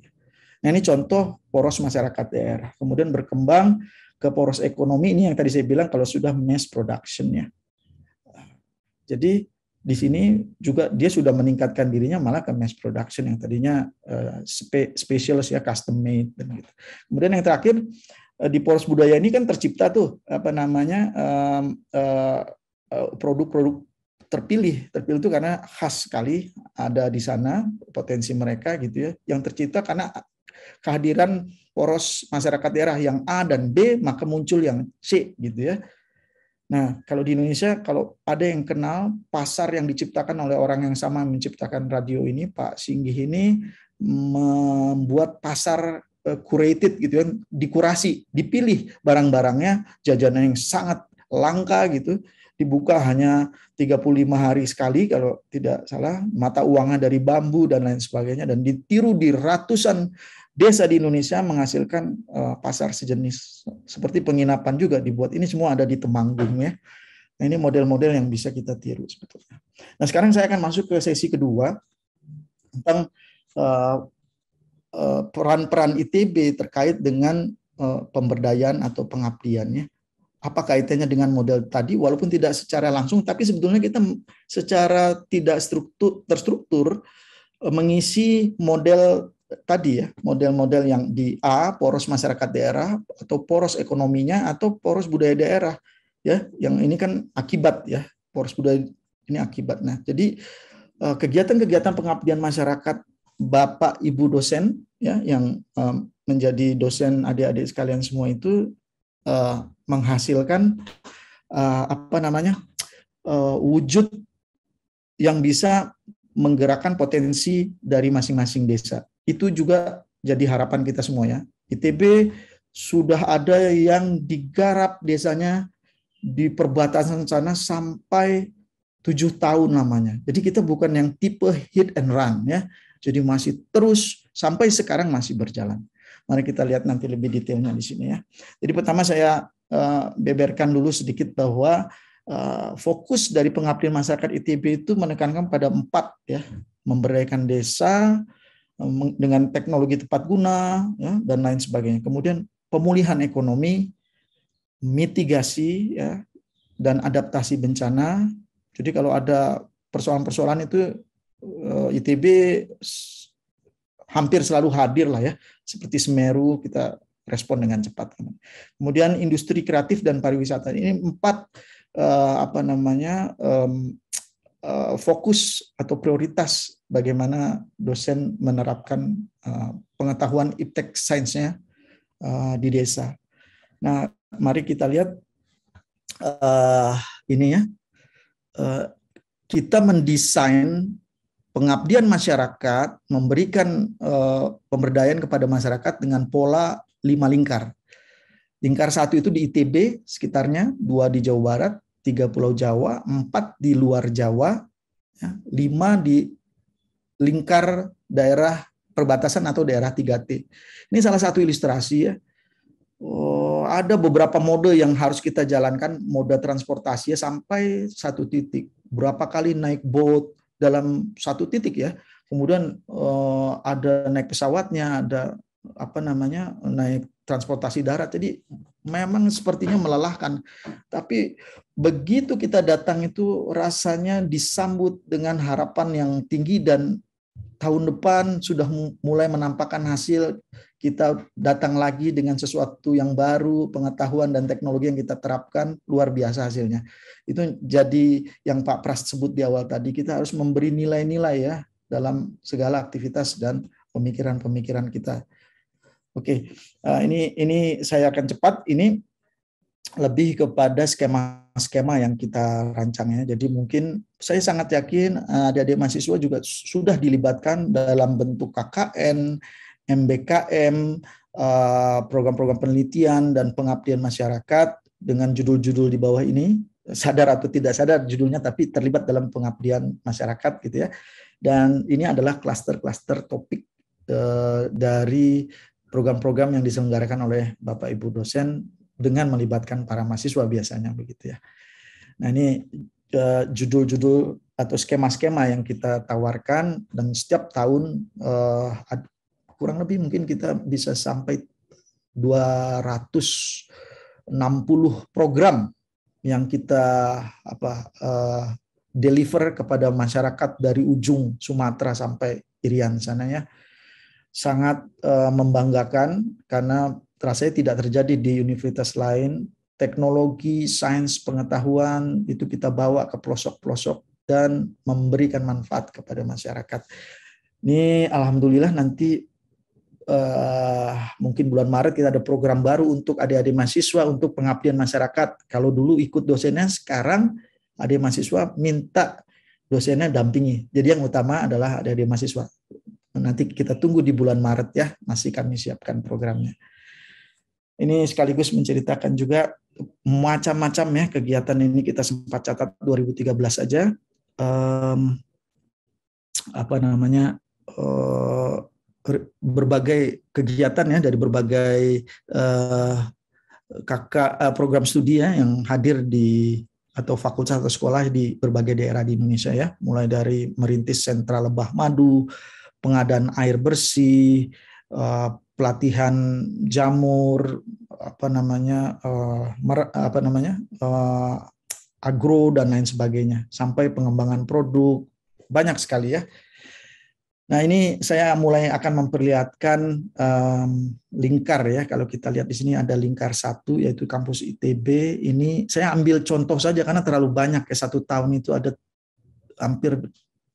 Nah ini contoh poros masyarakat daerah kemudian berkembang ke poros ekonomi ini yang tadi saya bilang kalau sudah mass production ya. Jadi di sini juga dia sudah meningkatkan dirinya malah ke mass production yang tadinya eh, spe, specialist ya custom made dan gitu. Kemudian yang terakhir eh, di poros budaya ini kan tercipta tuh apa namanya eh, produk-produk terpilih terpilih itu karena khas sekali ada di sana potensi mereka gitu ya yang tercipta karena kehadiran poros masyarakat daerah yang A dan B maka muncul yang C gitu ya Nah, kalau di Indonesia, kalau ada yang kenal pasar yang diciptakan oleh orang yang sama menciptakan radio ini, Pak Singgih ini membuat pasar eh, curated gitu kan, dikurasi, dipilih barang-barangnya, jajanan yang sangat langka gitu, dibuka hanya 35 hari sekali kalau tidak salah, mata uangnya dari bambu dan lain sebagainya dan ditiru di ratusan desa di Indonesia menghasilkan uh, pasar sejenis seperti penginapan juga dibuat. Ini semua ada di Temanggung ya. Nah, ini model-model yang bisa kita tiru sebetulnya. Nah, sekarang saya akan masuk ke sesi kedua tentang eh, eh, peran-peran uh, uh, ITB terkait dengan uh, pemberdayaan atau pengabdiannya. Apa kaitannya dengan model tadi walaupun tidak secara langsung tapi sebetulnya kita secara tidak struktur terstruktur mengisi model tadi ya, model-model yang di A poros masyarakat daerah atau poros ekonominya atau poros budaya daerah ya, yang ini kan akibat ya, poros budaya ini akibat. Nah, jadi eh, kegiatan-kegiatan pengabdian masyarakat Bapak Ibu dosen ya yang eh, menjadi dosen adik-adik sekalian semua itu eh, menghasilkan apa namanya? wujud yang bisa menggerakkan potensi dari masing-masing desa itu juga jadi harapan kita semua ya. ITB sudah ada yang digarap desanya di perbatasan sana sampai tujuh tahun lamanya. Jadi kita bukan yang tipe hit and run ya. Jadi masih terus sampai sekarang masih berjalan. Mari kita lihat nanti lebih detailnya di sini ya. Jadi pertama saya eh, beberkan dulu sedikit bahwa eh, fokus dari pengabdian masyarakat ITB itu menekankan pada empat ya, memberdayakan desa, Eh, dengan teknologi tepat guna ya, dan lain sebagainya. Kemudian pemulihan ekonomi, mitigasi ya, dan adaptasi bencana. Jadi kalau ada persoalan-persoalan itu eh, ITB hampir selalu hadir lah ya. Seperti Semeru kita respon dengan cepat. Kemudian industri kreatif dan pariwisata ini empat eh, apa namanya Eh, fokus atau prioritas bagaimana dosen menerapkan eh, pengetahuan iptek sainsnya eh, di desa. Nah, mari kita lihat uh, ini ya. Uh, kita mendesain pengabdian masyarakat, memberikan uh, pemberdayaan kepada masyarakat dengan pola lima lingkar. Lingkar satu itu di ITB sekitarnya, dua di Jawa Barat, tiga pulau Jawa, empat di luar Jawa, ya, lima di lingkar daerah perbatasan atau daerah 3T. Ini salah satu ilustrasi ya. Oh, ada beberapa mode yang harus kita jalankan mode transportasi ya, sampai satu titik. Berapa kali naik boat dalam satu titik ya. Kemudian eh, ada naik pesawatnya, ada apa namanya naik transportasi darat. Jadi memang sepertinya melelahkan. Tapi begitu kita datang itu rasanya disambut dengan harapan yang tinggi dan tahun depan sudah mulai menampakkan hasil kita datang lagi dengan sesuatu yang baru, pengetahuan dan teknologi yang kita terapkan luar biasa hasilnya. Itu jadi yang Pak Pras sebut di awal tadi kita harus memberi nilai-nilai ya dalam segala aktivitas dan pemikiran-pemikiran kita. Oke, uh, ini ini saya akan cepat. Ini lebih kepada skema-skema yang kita rancang ya. Jadi mungkin saya sangat yakin ah, adik-adik mahasiswa juga sudah dilibatkan dalam bentuk KKN, MBKM, ah, program-program penelitian dan pengabdian masyarakat dengan judul-judul di bawah ini sadar atau tidak sadar judulnya tapi terlibat dalam pengabdian masyarakat gitu ya. Dan ini adalah kluster-kluster topik eh, dari program-program yang diselenggarakan oleh Bapak Ibu dosen dengan melibatkan para mahasiswa biasanya begitu ya. Nah ini judul eh, judul-judul atau skema-skema yang kita tawarkan dan setiap tahun uh, kurang lebih mungkin kita bisa sampai 260 program yang kita apa uh, deliver kepada masyarakat dari ujung Sumatera sampai Irian sana ya sangat uh, membanggakan karena terasa tidak terjadi di universitas lain. Teknologi, sains, pengetahuan itu kita bawa ke pelosok-pelosok dan memberikan manfaat kepada masyarakat. Ini alhamdulillah nanti uh, mungkin bulan Maret kita ada program baru untuk adik-adik mahasiswa untuk pengabdian masyarakat. Kalau dulu ikut dosennya, sekarang adik mahasiswa minta dosennya dampingi. Jadi yang utama adalah adik-adik mahasiswa. Nanti kita tunggu di bulan Maret ya, masih kami siapkan programnya. Ini sekaligus menceritakan juga macam-macam ya kegiatan ini kita sempat catat 2013 aja. Um, apa namanya? Uh, berbagai kegiatan ya dari berbagai uh, kakak uh, program studi ya yang hadir di atau fakultas atau sekolah di berbagai daerah di Indonesia ya, mulai dari merintis sentra lebah madu, pengadaan air bersih, eh, pelatihan jamur, apa namanya, eh, apa namanya, eh, agro dan lain sebagainya, sampai pengembangan produk banyak sekali ya. Nah ini saya mulai akan memperlihatkan um, lingkar ya. Kalau kita lihat di sini ada lingkar satu yaitu kampus ITB. Ini saya ambil contoh saja karena terlalu banyak ya satu tahun itu ada hampir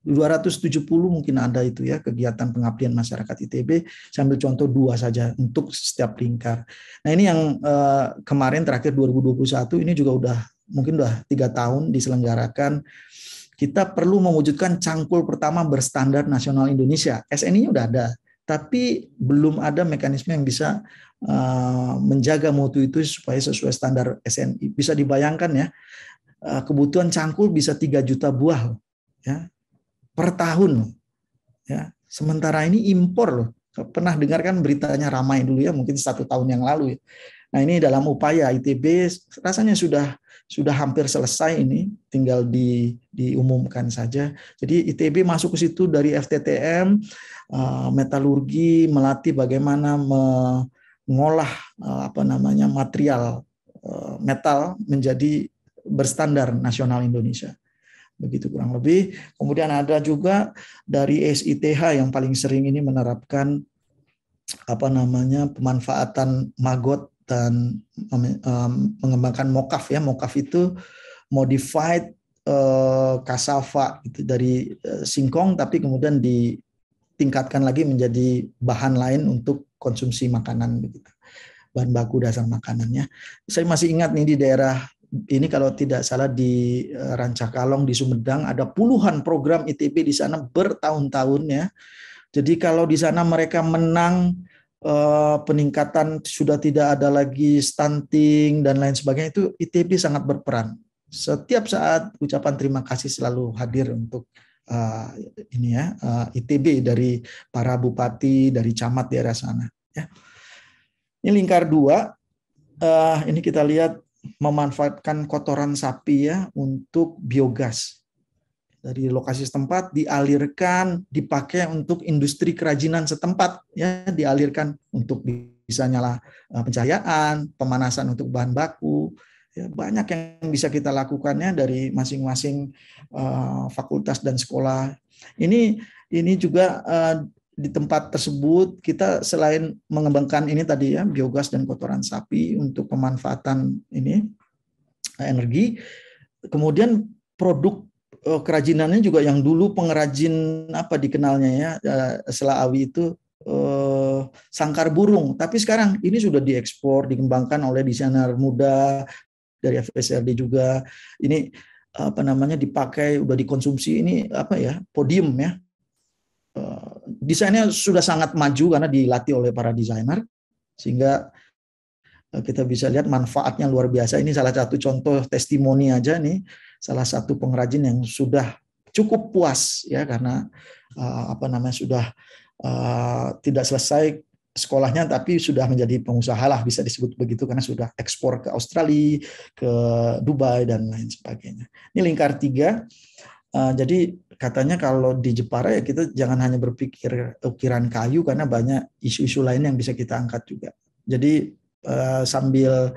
270 mungkin ada itu ya kegiatan pengabdian masyarakat ITB. Sambil contoh dua saja untuk setiap lingkar. Nah ini yang eh, kemarin terakhir 2021 ini juga udah mungkin udah tiga tahun diselenggarakan. Kita perlu mewujudkan cangkul pertama berstandar nasional Indonesia. SNI-nya udah ada, tapi belum ada mekanisme yang bisa eh, menjaga mutu itu supaya sesuai standar SNI. Bisa dibayangkan ya eh, kebutuhan cangkul bisa 3 juta buah ya per tahun. Ya. Sementara ini impor loh. Pernah dengarkan beritanya ramai dulu ya, mungkin satu tahun yang lalu. Ya. Nah ini dalam upaya ITB rasanya sudah sudah hampir selesai ini, tinggal di, diumumkan saja. Jadi ITB masuk ke situ dari FTTM, eh, metalurgi, melatih bagaimana mengolah eh, apa namanya material eh, metal menjadi berstandar nasional Indonesia begitu kurang lebih. Kemudian ada juga dari SITH yang paling sering ini menerapkan apa namanya pemanfaatan magot dan um, mengembangkan mokaf ya. Mokaf itu modified uh, eh, itu dari uh, singkong tapi kemudian ditingkatkan lagi menjadi bahan lain untuk konsumsi makanan begitu bahan baku dasar makanannya. Saya masih ingat nih di daerah ini kalau tidak salah di eh, Rancakalong di Sumedang ada puluhan program ITB di sana bertahun-tahun ya. Jadi kalau di sana mereka menang eh, peningkatan sudah tidak ada lagi stunting dan lain sebagainya itu ITB sangat berperan. Setiap saat ucapan terima kasih selalu hadir untuk uh, ini ya uh, ITB dari para bupati dari camat di daerah sana ya ini lingkar dua uh, ini kita lihat memanfaatkan kotoran sapi ya untuk biogas. Dari lokasi setempat dialirkan, dipakai untuk industri kerajinan setempat ya, dialirkan untuk bisa nyala eh, pencahayaan, pemanasan untuk bahan baku. Ya, banyak yang bisa kita lakukannya dari masing-masing uh, fakultas dan sekolah. Ini ini juga uh, di tempat tersebut kita selain mengembangkan ini tadi ya biogas dan kotoran sapi untuk pemanfaatan ini eh, energi kemudian produk eh, kerajinannya juga yang dulu pengrajin apa dikenalnya ya eh, Selawi itu sangkar burung tapi sekarang ini sudah diekspor dikembangkan oleh desainer muda dari FSRD juga ini apa namanya dipakai udah dikonsumsi ini apa ya podium ya Eh, desainnya sudah sangat maju karena dilatih oleh para desainer sehingga eh, kita bisa lihat manfaatnya luar biasa. Ini salah satu contoh testimoni aja nih, salah satu pengrajin yang sudah cukup puas ya karena eh, apa namanya sudah uh, tidak selesai sekolahnya tapi sudah menjadi pengusaha lah bisa disebut begitu karena sudah ekspor ke Australia, ke Dubai dan lain sebagainya. Ini lingkar tiga. Uh, jadi katanya kalau di Jepara ya kita jangan hanya berpikir ukiran kayu karena banyak isu-isu lain yang bisa kita angkat juga. Jadi eh, sambil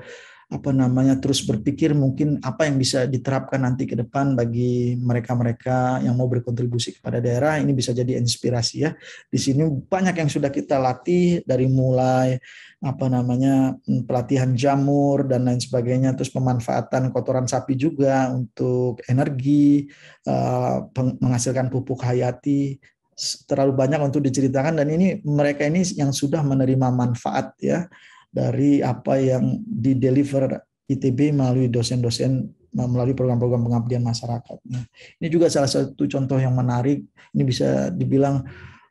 apa namanya terus berpikir mungkin apa yang bisa diterapkan nanti ke depan bagi mereka-mereka yang mau berkontribusi kepada daerah ini bisa jadi inspirasi ya. Di sini banyak yang sudah kita latih dari mulai apa namanya hmm, pelatihan jamur dan lain sebagainya terus pemanfaatan kotoran sapi juga untuk energi eh, menghasilkan pupuk hayati terlalu banyak untuk diceritakan dan ini mereka ini yang sudah menerima manfaat ya dari apa yang di deliver ITB melalui dosen-dosen melalui program-program pengabdian masyarakat. Nah, ini juga salah satu contoh yang menarik. Ini bisa dibilang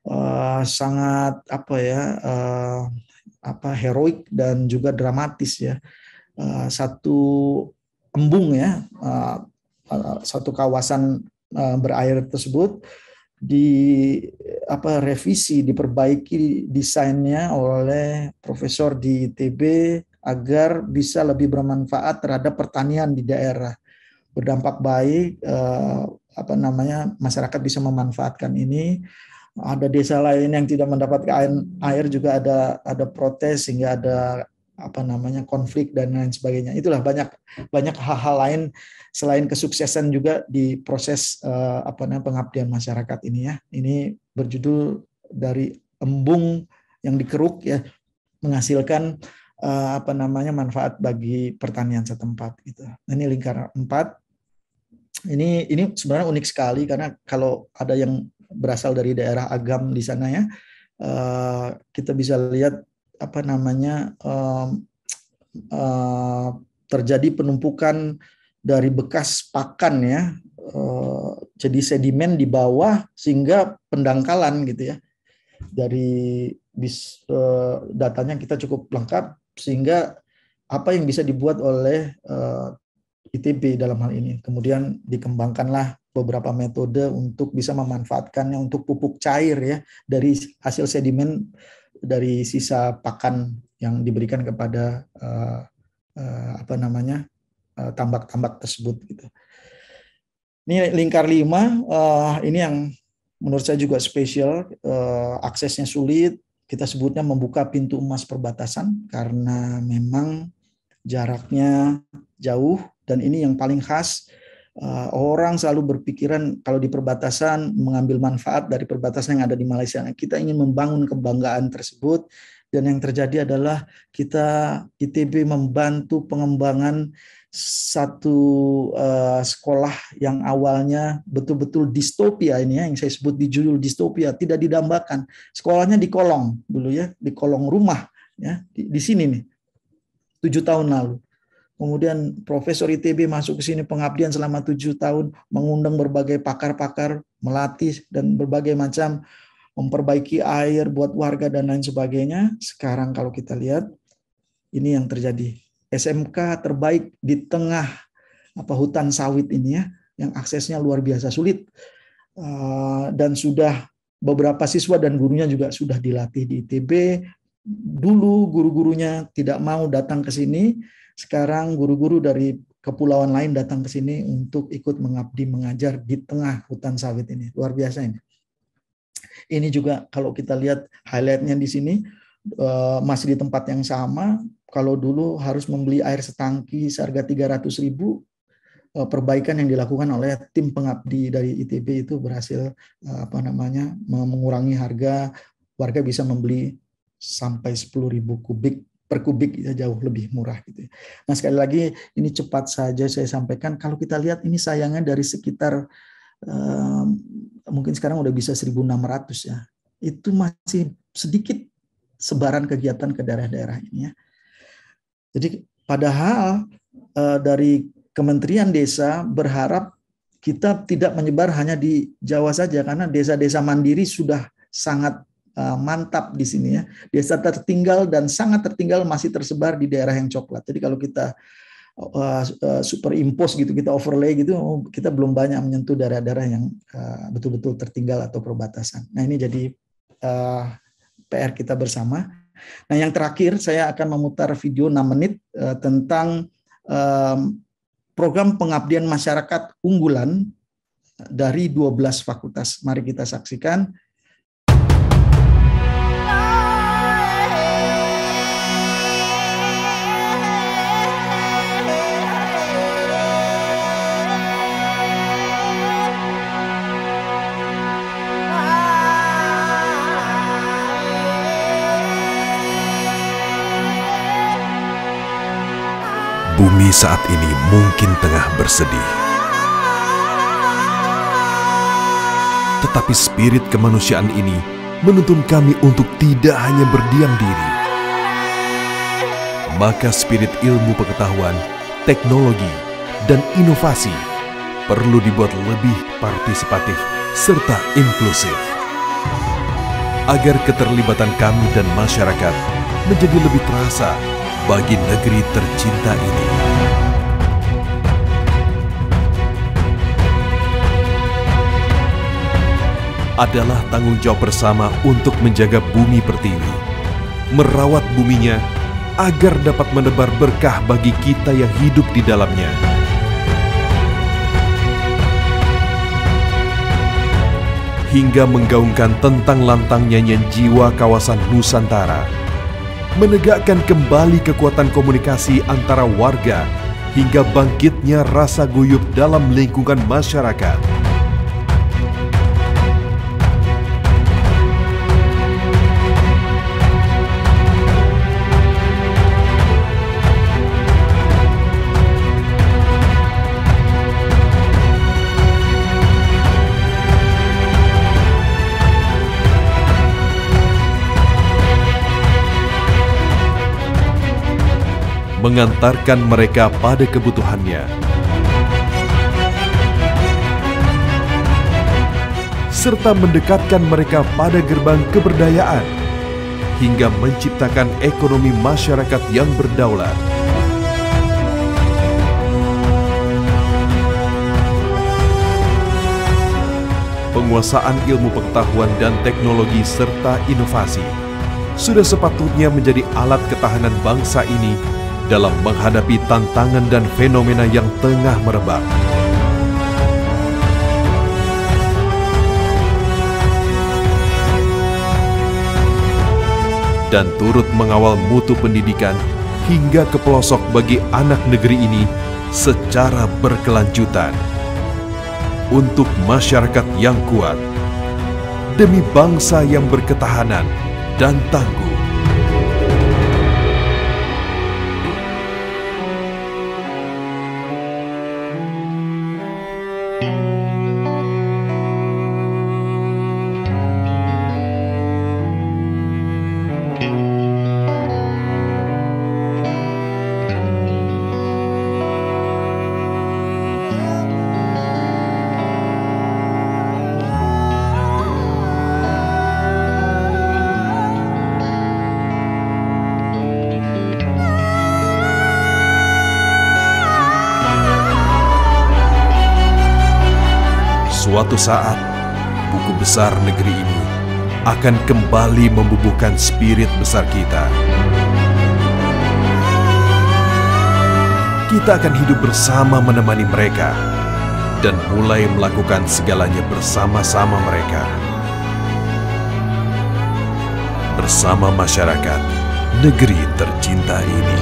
uh, sangat apa ya uh, apa heroik dan juga dramatis ya. Uh, satu embung ya, uh, uh, satu kawasan uh, berair tersebut di apa revisi diperbaiki desainnya oleh profesor di ITB agar bisa lebih bermanfaat terhadap pertanian di daerah berdampak baik eh, apa namanya masyarakat bisa memanfaatkan ini ada desa lain yang tidak mendapatkan air juga ada ada protes sehingga ada apa namanya konflik dan lain sebagainya. Itulah banyak banyak hal-hal lain selain kesuksesan juga di proses uh, apa namanya pengabdian masyarakat ini ya. Ini berjudul dari embung yang dikeruk ya menghasilkan uh, apa namanya manfaat bagi pertanian setempat gitu. ini lingkaran empat. Ini ini sebenarnya unik sekali karena kalau ada yang berasal dari daerah Agam di sana ya, uh, kita bisa lihat apa namanya uh, uh, terjadi penumpukan dari bekas pakan ya uh, jadi sedimen di bawah sehingga pendangkalan gitu ya dari bis, uh, datanya kita cukup lengkap sehingga apa yang bisa dibuat oleh uh, ITB dalam hal ini kemudian dikembangkanlah beberapa metode untuk bisa memanfaatkannya untuk pupuk cair ya dari hasil sedimen dari sisa pakan yang diberikan kepada uh, uh, apa namanya tambak eh, tambak-tambak tersebut gitu. Ini lingkar lima uh, ini yang menurut saya juga spesial uh, aksesnya sulit kita sebutnya membuka pintu emas perbatasan karena memang jaraknya jauh dan ini yang paling khas Eh, orang selalu berpikiran kalau di perbatasan mengambil manfaat dari perbatasan yang ada di Malaysia. kita ingin membangun kebanggaan tersebut dan yang terjadi adalah kita ITB membantu pengembangan satu uh, sekolah yang awalnya betul-betul distopia ini ya yang saya sebut di judul distopia tidak didambakan sekolahnya di kolong dulu ya di kolong rumah ya di, di sini nih tujuh tahun lalu kemudian Profesor ITB masuk ke sini pengabdian selama tujuh tahun, mengundang berbagai pakar-pakar, melatih dan berbagai macam memperbaiki air buat warga dan lain sebagainya. Sekarang kalau kita lihat ini yang terjadi. SMK terbaik di tengah apa hutan sawit ini ya, yang aksesnya luar biasa sulit eh, dan sudah beberapa siswa dan gurunya juga sudah dilatih di ITB. Dulu guru-gurunya tidak mau datang ke sini, sekarang guru-guru dari kepulauan lain datang ke sini untuk ikut mengabdi mengajar di tengah hutan sawit ini. Luar biasa ini. Ini juga kalau kita lihat highlightnya di sini eh, masih di tempat yang sama. Kalau dulu harus membeli air setangki seharga 300 ribu, eh, perbaikan yang dilakukan oleh tim pengabdi dari ITB itu berhasil eh, apa namanya mengurangi harga warga bisa membeli sampai 10.000 kubik per kubik ya jauh lebih murah gitu. Ya. Nah sekali lagi ini cepat saja saya sampaikan kalau kita lihat ini sayangnya dari sekitar um, mungkin sekarang udah bisa 1.600 ya itu masih sedikit sebaran kegiatan ke daerah-daerah ini ya. Jadi padahal uh, dari Kementerian Desa berharap kita tidak menyebar hanya di Jawa saja karena desa-desa mandiri sudah sangat Eh, mantap di sini ya. Desa tertinggal dan sangat tertinggal masih tersebar di daerah yang coklat. Jadi kalau kita uh, superimpose gitu, kita overlay gitu, kita belum banyak menyentuh daerah-daerah yang betul betul-betul tertinggal atau perbatasan. Nah ini jadi uh, PR kita bersama. Nah yang terakhir saya akan memutar video 6 menit uh, tentang um, program pengabdian masyarakat unggulan dari 12 fakultas. Mari kita saksikan saat ini mungkin tengah bersedih. Tetapi spirit kemanusiaan ini menuntun kami untuk tidak hanya berdiam diri. Maka spirit ilmu pengetahuan, teknologi, dan inovasi perlu dibuat lebih partisipatif serta inklusif. Agar keterlibatan kami dan masyarakat menjadi lebih terasa bagi negeri tercinta ini. adalah tanggung jawab bersama untuk menjaga bumi pertiwi, merawat buminya agar dapat menebar berkah bagi kita yang hidup di dalamnya. Hingga menggaungkan tentang lantang nyanyian jiwa kawasan Nusantara, menegakkan kembali kekuatan komunikasi antara warga hingga bangkitnya rasa guyup dalam lingkungan masyarakat. mengantarkan mereka pada kebutuhannya. serta mendekatkan mereka pada gerbang keberdayaan hingga menciptakan ekonomi masyarakat yang berdaulat. Penguasaan ilmu pengetahuan dan teknologi serta inovasi sudah sepatutnya menjadi alat ketahanan bangsa ini dalam menghadapi tantangan dan fenomena yang tengah merebak. dan turut mengawal mutu pendidikan hingga ke pelosok bagi anak negeri ini secara berkelanjutan. Untuk masyarakat yang kuat, demi bangsa yang berketahanan dan tangguh. suatu saat, buku besar negeri ini akan kembali membubuhkan spirit besar kita. Kita akan hidup bersama menemani mereka dan mulai melakukan segalanya bersama-sama mereka. Bersama masyarakat negeri tercinta ini.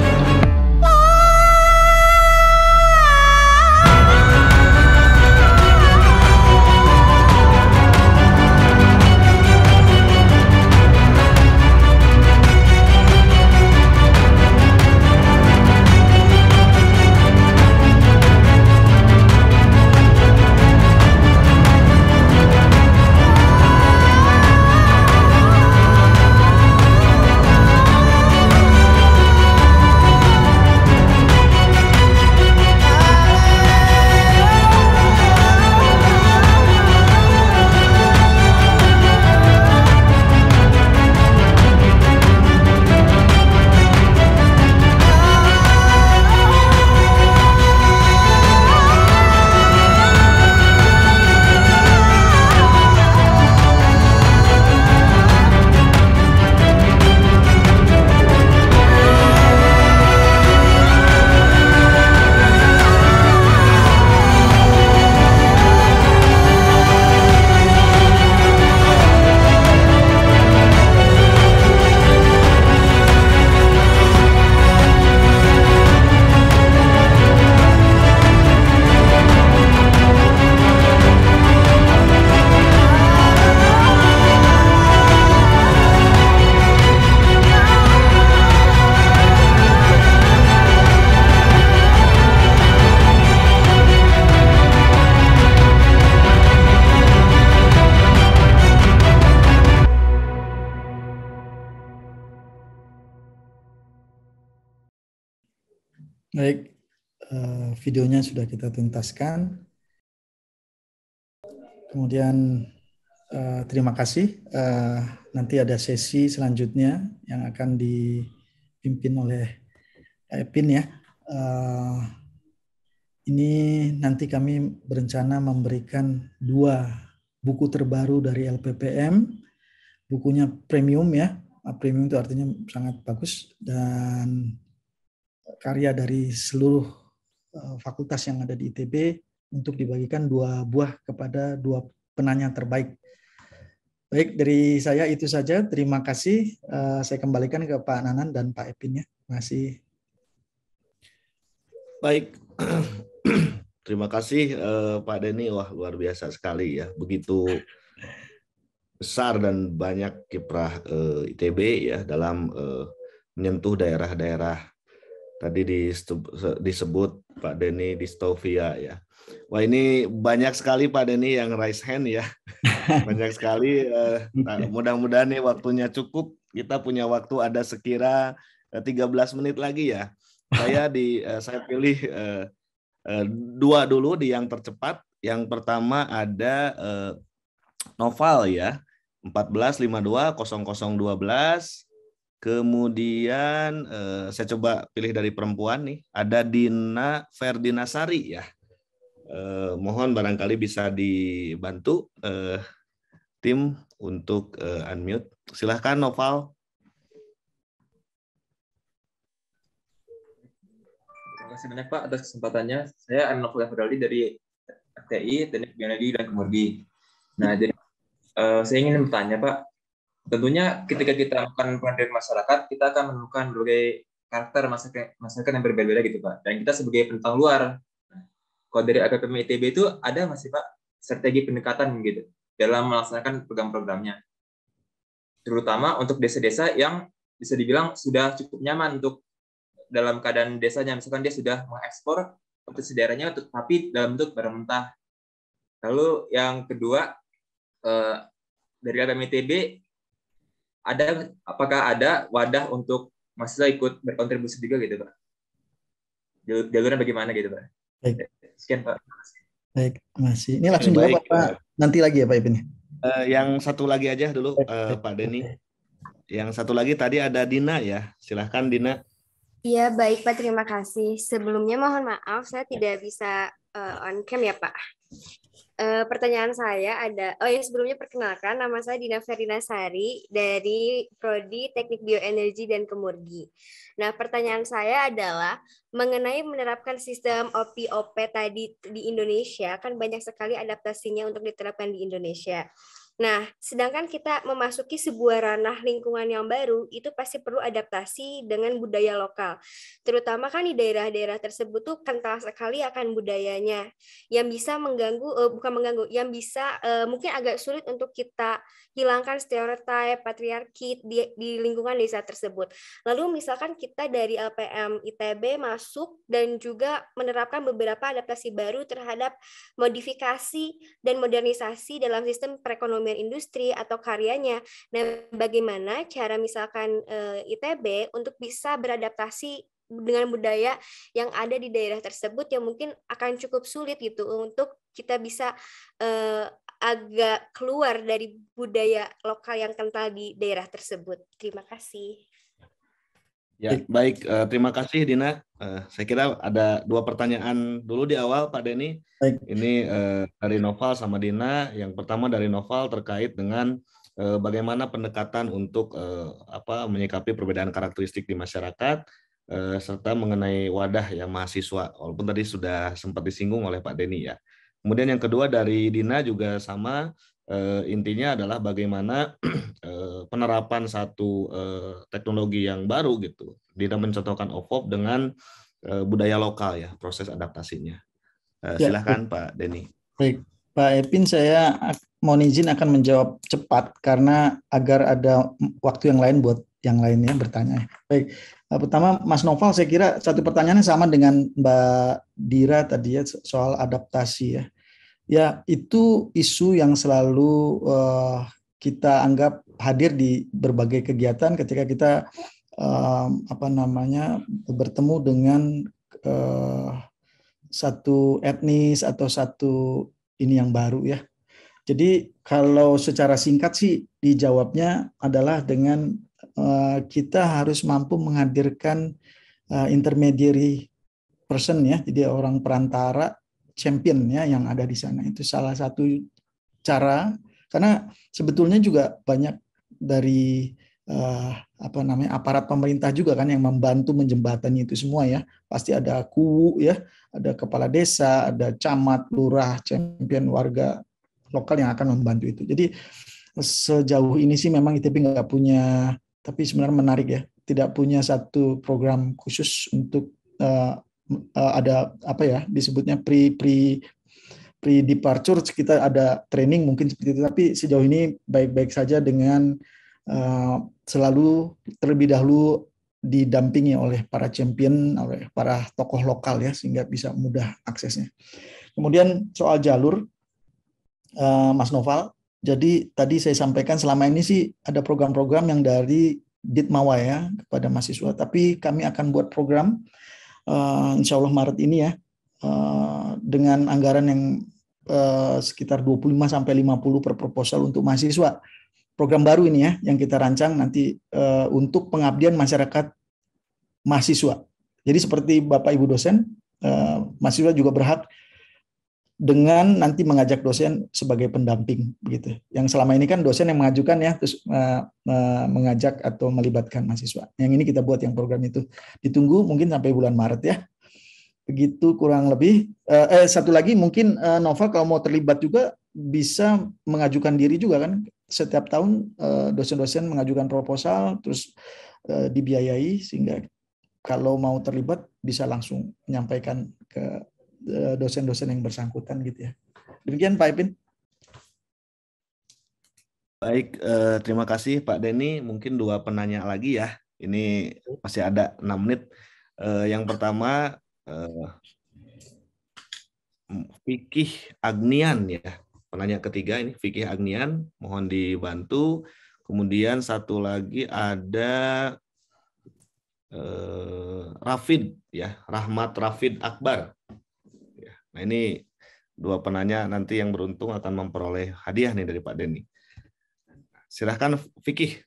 tuntaskan. Kemudian uh, terima kasih. Uh, nanti ada sesi selanjutnya yang akan dipimpin oleh Epin ya. Uh, ini nanti kami berencana memberikan dua buku terbaru dari LPPM. Bukunya premium ya. Premium itu artinya sangat bagus dan karya dari seluruh Eh, fakultas yang ada di ITB untuk dibagikan dua buah kepada dua penanya terbaik. Baik, dari saya itu saja. Terima kasih. Eh, saya kembalikan ke Pak Nanan dan Pak Epin ya. Masih. Baik. Terima kasih *clears throat* eh, Pak Denny. Wah, luar biasa sekali ya. Begitu besar dan banyak kiprah ITB ya dalam menyentuh daerah-daerah Tadi disebut Pak Denny Distovia ya. Wah ini banyak sekali Pak Denny yang raise hand ya. *laughs* banyak sekali. Eh, nah, Mudah-mudahan nih waktunya cukup. Kita punya waktu ada sekira 13 eh, menit lagi ya. Saya di eh, saya pilih dua dulu di yang tercepat. Yang pertama ada Noval ya. 14 52 0012 Kemudian eh, saya coba pilih dari perempuan nih. Ada Dina Ferdinasari ya. Eh, mohon barangkali bisa dibantu eh, tim untuk eh, unmute. Silahkan Noval. Terima kasih banyak Pak atas kesempatannya. Saya Noval Ferdali dari TI, Teknik Biologi dan Kemudi. Nah, jadi eh, saya ingin bertanya Pak, Tentunya ketika kita melakukan penilaian masyarakat, kita akan menemukan berbagai karakter masyarakat, masyarakat yang berbeda-beda gitu Pak. Dan kita sebagai penentang luar, nah, kalau dari akademi ITB itu ada masih Pak strategi pendekatan gitu dalam melaksanakan program-programnya. Terutama untuk desa-desa yang bisa dibilang sudah cukup nyaman untuk dalam keadaan desanya, misalkan dia sudah mengekspor potensi daerahnya, tapi dalam bentuk barang mentah. Lalu yang kedua, eh, dari ITB ada apakah ada wadah untuk mahasiswa ikut berkontribusi juga gitu pak Jalur, jalurnya bagaimana gitu pak baik. sekian pak baik masih ini langsung jawab pak, pak nanti lagi ya pak Ipin uh, yang satu lagi aja dulu uh, pak Denny yang satu lagi tadi ada Dina ya silahkan Dina Iya baik Pak terima kasih sebelumnya mohon maaf saya tidak bisa uh, on cam ya Pak Uh, pertanyaan saya ada, oh ya sebelumnya perkenalkan nama saya Dina Ferina Sari dari Prodi Teknik Bioenergi dan Kemurgi. Nah pertanyaan saya adalah mengenai menerapkan sistem OPOP tadi di Indonesia kan banyak sekali adaptasinya untuk diterapkan di Indonesia. Nah, sedangkan kita memasuki sebuah ranah lingkungan yang baru, itu pasti perlu adaptasi dengan budaya lokal. Terutama kan di daerah-daerah tersebut tuh kental sekali akan budayanya yang bisa mengganggu uh, bukan mengganggu, yang bisa uh, mungkin agak sulit untuk kita hilangkan stereotip patriarki di, di lingkungan desa tersebut. Lalu misalkan kita dari LPM ITB masuk dan juga menerapkan beberapa adaptasi baru terhadap modifikasi dan modernisasi dalam sistem perekonomian perekonomian industri atau karyanya. Nah, bagaimana cara misalkan eh, ITB untuk bisa beradaptasi dengan budaya yang ada di daerah tersebut yang mungkin akan cukup sulit gitu untuk kita bisa uh, agak keluar dari budaya lokal yang kental di daerah tersebut. Terima kasih. Ya, eh, baik. Uh, terima kasih Dina. Uh, saya kira ada dua pertanyaan dulu di awal Pak Denny. Baik. Ini uh, dari Noval sama Dina. Yang pertama dari Noval terkait dengan uh, bagaimana pendekatan untuk uh, apa menyikapi perbedaan karakteristik di masyarakat uh, serta mengenai wadah yang mahasiswa. Walaupun tadi sudah sempat disinggung oleh Pak Denny ya. Kemudian yang kedua dari Dina juga sama Eh, intinya adalah bagaimana *clears throat* eh, penerapan satu eh, teknologi yang baru gitu tidak mencontohkan OVOP dengan budaya lokal ya proses adaptasinya. Ya, silahkan ya. Pak Denny. Baik Pak Epin saya mohon izin akan menjawab cepat karena agar ada waktu yang lain buat yang lainnya bertanya. Baik, pertama Mas Novel saya kira satu pertanyaannya sama dengan Mbak Dira tadi ya soal adaptasi ya. Ya, itu isu yang selalu uh, kita anggap hadir di berbagai kegiatan ketika kita um, apa namanya bertemu dengan uh, satu etnis atau satu ini yang baru ya. Jadi kalau secara singkat sih dijawabnya adalah dengan uh, kita harus mampu menghadirkan uh, intermediary person ya, jadi orang perantara champion ya yang ada di sana itu salah satu cara karena sebetulnya juga banyak dari uh, apa namanya aparat pemerintah juga kan yang membantu menjembatani itu semua ya pasti ada kuwu ya ada kepala desa ada camat lurah champion warga lokal yang akan membantu itu jadi sejauh ini sih memang ITB nggak punya tapi sebenarnya menarik ya tidak punya satu program khusus untuk uh, uh, ada apa ya disebutnya pre pre pre departure kita ada training mungkin seperti itu tapi sejauh ini baik-baik saja dengan uh, selalu terlebih dahulu didampingi oleh para champion oleh para tokoh lokal ya sehingga bisa mudah aksesnya. Kemudian soal jalur uh, Mas Noval jadi tadi saya sampaikan selama ini sih ada program-program yang dari Ditmawa ya kepada mahasiswa, tapi kami akan buat program uh, insya Allah Maret ini ya uh, dengan anggaran yang uh, sekitar 25 sampai 50 per proposal untuk mahasiswa. Program baru ini ya yang kita rancang nanti uh, untuk pengabdian masyarakat mahasiswa. Jadi seperti Bapak Ibu dosen, uh, mahasiswa juga berhak dengan nanti mengajak dosen sebagai pendamping begitu. Yang selama ini kan dosen yang mengajukan ya terus uh, uh, mengajak atau melibatkan mahasiswa. Yang ini kita buat yang program itu ditunggu mungkin sampai bulan Maret ya. Begitu kurang lebih. Uh, eh satu lagi mungkin uh, eh, Nova kalau mau terlibat juga bisa mengajukan diri juga kan. Setiap tahun eh, dosen-dosen uh, mengajukan proposal terus uh, dibiayai sehingga kalau mau terlibat bisa langsung menyampaikan ke Eh, dosen-dosen yang bersangkutan gitu ya. Demikian Pak Ipin. Baik, eh, terima kasih Pak Denny. Mungkin dua penanya lagi ya. Ini masih ada enam menit. Eh, yang pertama, eh, Fikih Agnian ya. Penanya ketiga ini Fikih Agnian, mohon dibantu. Kemudian satu lagi ada eh, Rafid ya, Rahmat Rafid Akbar. Nah ini dua penanya nanti yang beruntung akan memperoleh hadiah nih dari Pak Denny. Silahkan Vicky.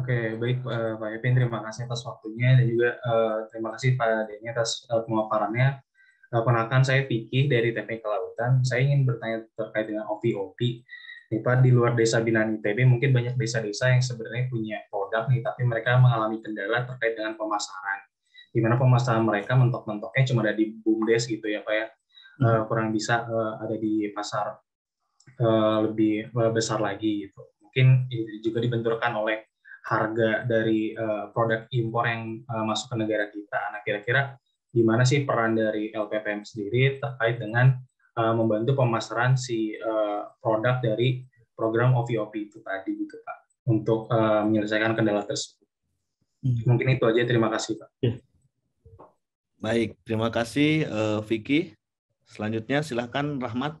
Oke, baik eh, Pak Epin, terima kasih atas waktunya dan juga eh, terima kasih Pak Denny atas eh, pemaparannya. saya Vicky dari TP Kelautan. Saya ingin bertanya terkait dengan OPOP. Nih Pak, di luar desa binaan ITB mungkin banyak desa-desa yang sebenarnya punya produk nih, tapi mereka mengalami kendala terkait dengan pemasaran. Di mana pemasaran mereka mentok-mentoknya cuma ada di BUMDes gitu ya Pak ya uh, kurang bisa uh, ada di pasar uh, lebih besar lagi gitu. Mungkin juga dibenturkan oleh harga dari uh, produk impor yang uh, masuk ke negara kita. Nah, kira-kira gimana sih peran dari LPPM sendiri terkait dengan uh, membantu pemasaran si uh, produk dari program OVOP itu tadi gitu Pak untuk uh, menyelesaikan kendala tersebut. Hmm. Mungkin itu aja. Terima kasih Pak. Ya. Baik, terima kasih uh, Vicky. Selanjutnya silahkan Rahmat.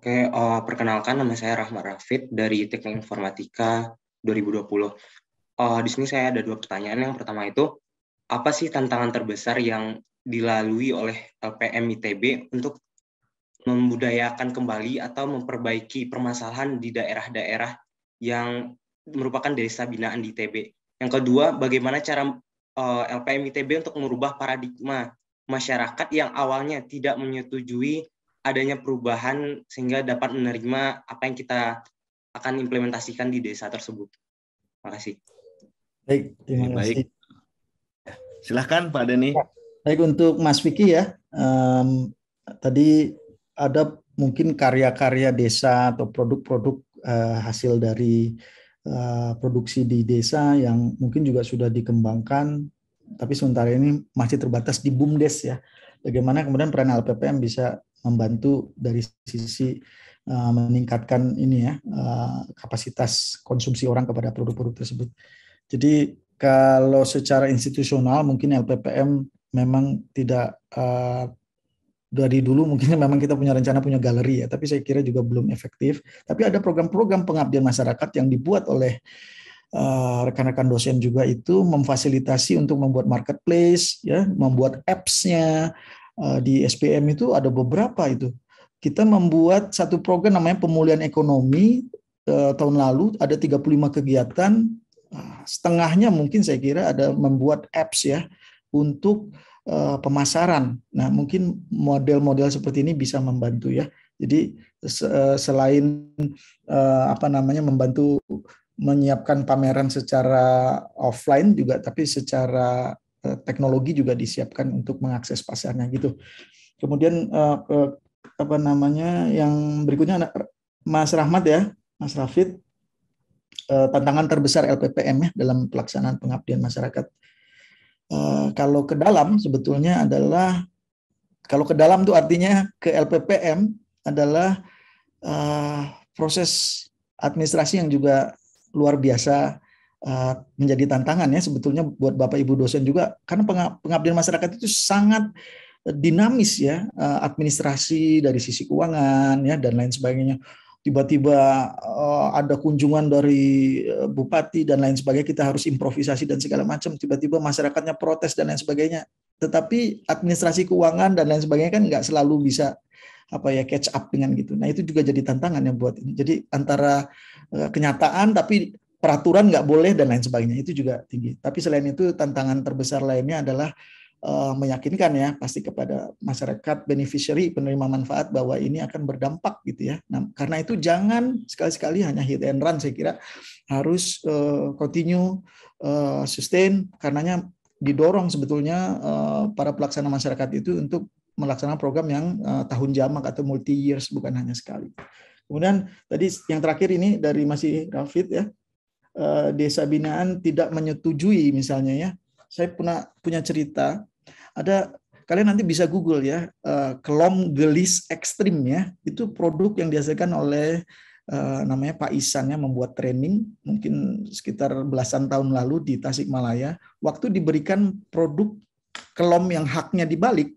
Oke, uh, perkenalkan nama saya Rahmat Rafid dari Teknik Informatika 2020. Uh, eh, di sini saya ada dua pertanyaan. Yang pertama itu, apa sih tantangan terbesar yang dilalui oleh LPM eh, ITB untuk membudayakan kembali atau memperbaiki permasalahan di daerah-daerah yang merupakan desa binaan di ITB? Yang kedua, bagaimana cara uh, LPM ITB untuk merubah paradigma masyarakat yang awalnya tidak menyetujui adanya perubahan sehingga dapat menerima apa yang kita akan implementasikan di desa tersebut. Terima kasih. Baik, terima kasih. Baik. Silahkan Pak Deni. Ya, baik untuk Mas Vicky ya, um, tadi ada mungkin karya-karya desa atau produk-produk uh, hasil dari uh, produksi di desa yang mungkin juga sudah dikembangkan tapi sementara ini masih terbatas di BUMDes ya. Bagaimana kemudian peran LPPM bisa membantu dari sisi uh, meningkatkan ini ya uh, kapasitas konsumsi orang kepada produk-produk tersebut. Jadi kalau secara institusional mungkin LPPM memang tidak uh, dari dulu mungkin *laughs* memang kita punya rencana punya galeri ya, tapi saya kira juga belum efektif. Tapi ada program-program pengabdian masyarakat yang dibuat oleh Eh, rekan-rekan dosen juga itu memfasilitasi untuk membuat marketplace, ya, membuat apps-nya eh, di SPM itu ada beberapa itu. Kita membuat satu program namanya pemulihan ekonomi eh, tahun lalu ada 35 kegiatan, nah, setengahnya mungkin saya kira ada membuat apps ya untuk pemasaran. Nah, mungkin model-model seperti ini bisa membantu ya. Jadi selain apa namanya membantu menyiapkan pameran secara offline juga tapi secara eh, teknologi juga disiapkan untuk mengakses pasarnya gitu. Kemudian eh, eh, apa namanya yang berikutnya Mas Rahmat ya, Mas Rafid tantangan terbesar LPPM ya dalam pelaksanaan pengabdian masyarakat. kalau ke dalam sebetulnya adalah kalau ke dalam tuh artinya ke LPPM adalah proses administrasi yang juga luar biasa uh, menjadi tantangan ya sebetulnya buat Bapak Ibu dosen juga karena pengabdian masyarakat itu sangat dinamis ya uh, administrasi dari sisi keuangan ya dan lain sebagainya tiba-tiba uh, ada kunjungan dari uh, bupati dan lain sebagainya kita harus improvisasi dan segala macam tiba-tiba masyarakatnya protes dan lain sebagainya tetapi administrasi keuangan dan lain sebagainya kan nggak selalu bisa apa ya catch up dengan gitu nah itu juga jadi tantangan yang buat ini jadi antara Eh, kenyataan tapi peraturan nggak boleh dan lain sebagainya itu juga tinggi. Tapi selain itu tantangan terbesar lainnya adalah uh, meyakinkan ya pasti kepada masyarakat beneficiary penerima manfaat bahwa ini akan berdampak gitu ya. Nah, karena itu jangan sekali-sekali hanya hit and run saya kira harus uh, continue uh, sustain karenanya didorong sebetulnya uh, para pelaksana masyarakat itu untuk melaksanakan program yang uh, tahun jamak atau multi years bukan hanya sekali. Kemudian tadi yang terakhir ini dari masih Rafid ya, eh, desa binaan tidak menyetujui misalnya ya. Saya punya punya cerita, ada kalian nanti bisa Google ya, eh, kelom gelis ekstrim ya, itu produk yang dihasilkan oleh eh, namanya Pak Isan ya membuat training mungkin sekitar belasan tahun lalu di Tasikmalaya. Waktu diberikan produk kelom yang haknya dibalik,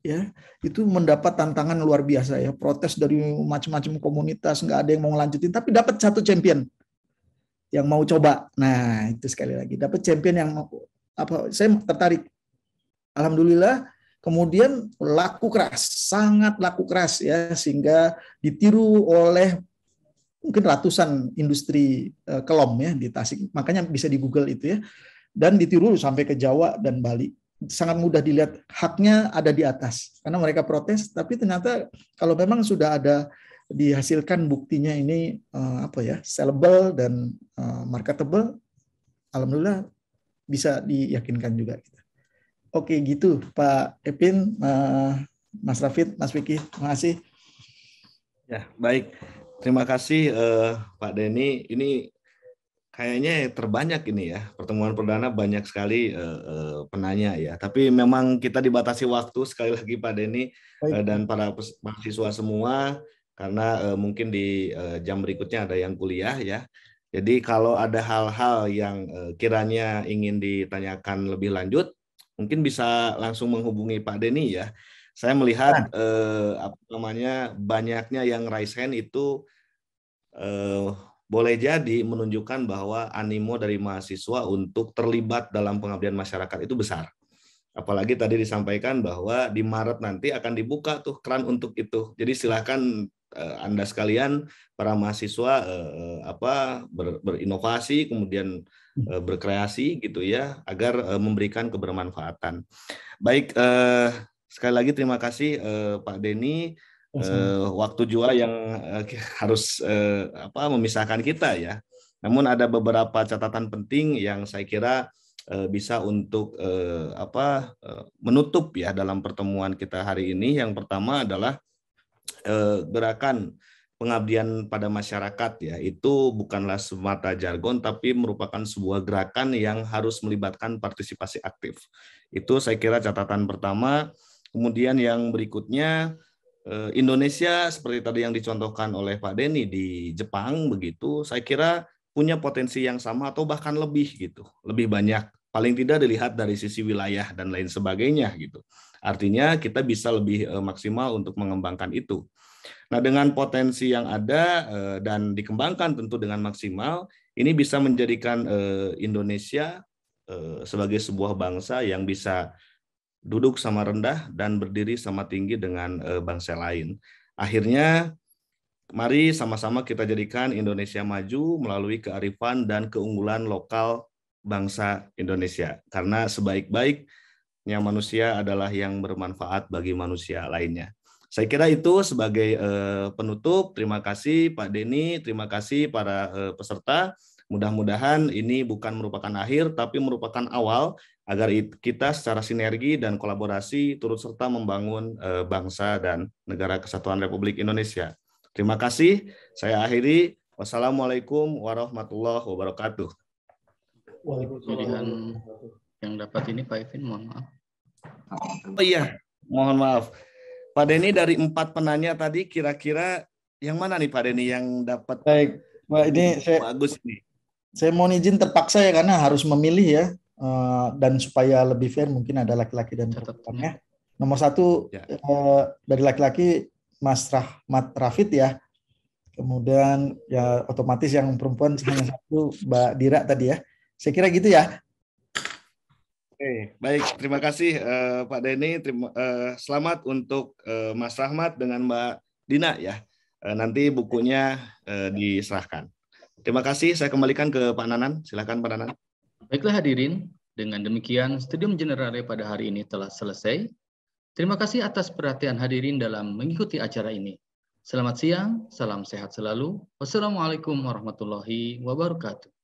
ya itu mendapat tantangan luar biasa ya protes dari macam-macam komunitas nggak ada yang mau lanjutin tapi dapat satu champion yang mau coba nah itu sekali lagi dapat champion yang mau apa saya tertarik alhamdulillah kemudian laku keras sangat laku keras ya sehingga ditiru oleh mungkin ratusan industri eh, kelom ya di Tasik makanya bisa di Google itu ya dan ditiru sampai ke Jawa dan Bali sangat mudah dilihat haknya ada di atas karena mereka protes tapi ternyata kalau memang sudah ada dihasilkan buktinya ini uh, apa ya sellable dan uh, marketable alhamdulillah bisa diyakinkan juga gitu. Oke gitu Pak Epin, uh, Mas Rafid, Mas Vicky, terima kasih. Ya baik, terima kasih uh, Pak Denny. Ini kayaknya terbanyak ini ya pertemuan perdana banyak sekali uh, uh, penanya ya tapi memang kita dibatasi waktu sekali lagi Pak Denny uh, dan para mahasiswa semua karena uh, mungkin di uh, jam berikutnya ada yang kuliah ya jadi kalau ada hal-hal yang uh, kiranya ingin ditanyakan lebih lanjut mungkin bisa langsung menghubungi Pak Denny ya saya melihat nah. uh, apa namanya banyaknya yang raise hand itu boleh jadi menunjukkan bahwa animo dari mahasiswa untuk terlibat dalam pengabdian masyarakat itu besar. Apalagi tadi disampaikan bahwa di Maret nanti akan dibuka tuh keran untuk itu. Jadi silahkan eh, anda sekalian para mahasiswa eh, eh, apa ber, berinovasi kemudian berkreasi gitu ya agar memberikan kebermanfaatan. Baik sekali lagi terima kasih Pak Denny uh, waktu juga yang uh, harus uh, apa memisahkan kita ya. Namun ada beberapa catatan penting yang saya kira uh, bisa untuk uh, apa uh, menutup ya dalam pertemuan kita hari ini. Yang pertama adalah uh, gerakan pengabdian pada masyarakat ya itu bukanlah semata jargon tapi merupakan sebuah gerakan yang harus melibatkan partisipasi aktif. Itu saya kira catatan pertama. Kemudian yang berikutnya Eh, Indonesia seperti tadi yang dicontohkan oleh Pak Denny di Jepang begitu, saya kira punya potensi yang sama atau bahkan lebih gitu, lebih banyak. Paling tidak dilihat dari sisi wilayah dan lain sebagainya gitu. Artinya kita bisa lebih eh, maksimal untuk mengembangkan itu. Nah, dengan potensi yang ada eh, dan dikembangkan tentu dengan maksimal, ini bisa menjadikan Indonesia sebagai sebuah bangsa yang bisa duduk sama rendah dan berdiri sama tinggi dengan eh, bangsa lain. Akhirnya mari sama-sama kita jadikan Indonesia maju melalui kearifan dan keunggulan lokal bangsa Indonesia. Karena sebaik-baiknya manusia adalah yang bermanfaat bagi manusia lainnya. Saya kira itu sebagai eh, penutup. Terima kasih Pak Denny, terima kasih para eh, peserta. Mudah-mudahan ini bukan merupakan akhir, tapi merupakan awal agar kita secara sinergi dan kolaborasi turut serta membangun eh, bangsa dan negara kesatuan Republik Indonesia. Terima kasih. Saya akhiri. Wassalamualaikum warahmatullahi wabarakatuh. Yang dapat ini Pak Ivin mohon maaf. Oh iya, mohon maaf. Pak Denny dari empat penanya tadi kira-kira yang mana nih Pak Denny yang dapat? Baik, Pak ini saya bagus nih. Saya mau izin terpaksa ya karena harus memilih ya Eh, dan supaya lebih fair mungkin ada laki-laki dan perempuan ya. ya. Nomor satu ya. Uh, dari laki-laki Mas Rahmat Rafid ya. Kemudian ya otomatis yang perempuan hanya satu Mbak Dira tadi ya. Saya kira gitu ya. Oke, baik. Terima kasih uh, Pak Denny. Terima, uh, selamat untuk uh, Mas Rahmat dengan Mbak Dina ya. Uh, nanti bukunya uh, diserahkan. Terima kasih. Saya kembalikan ke Pak Nanan. Silakan Pak Nanan. Baiklah hadirin, dengan demikian Studium Generale pada hari ini telah selesai. Terima kasih atas perhatian hadirin dalam mengikuti acara ini. Selamat siang, salam sehat selalu. Wassalamualaikum warahmatullahi wabarakatuh.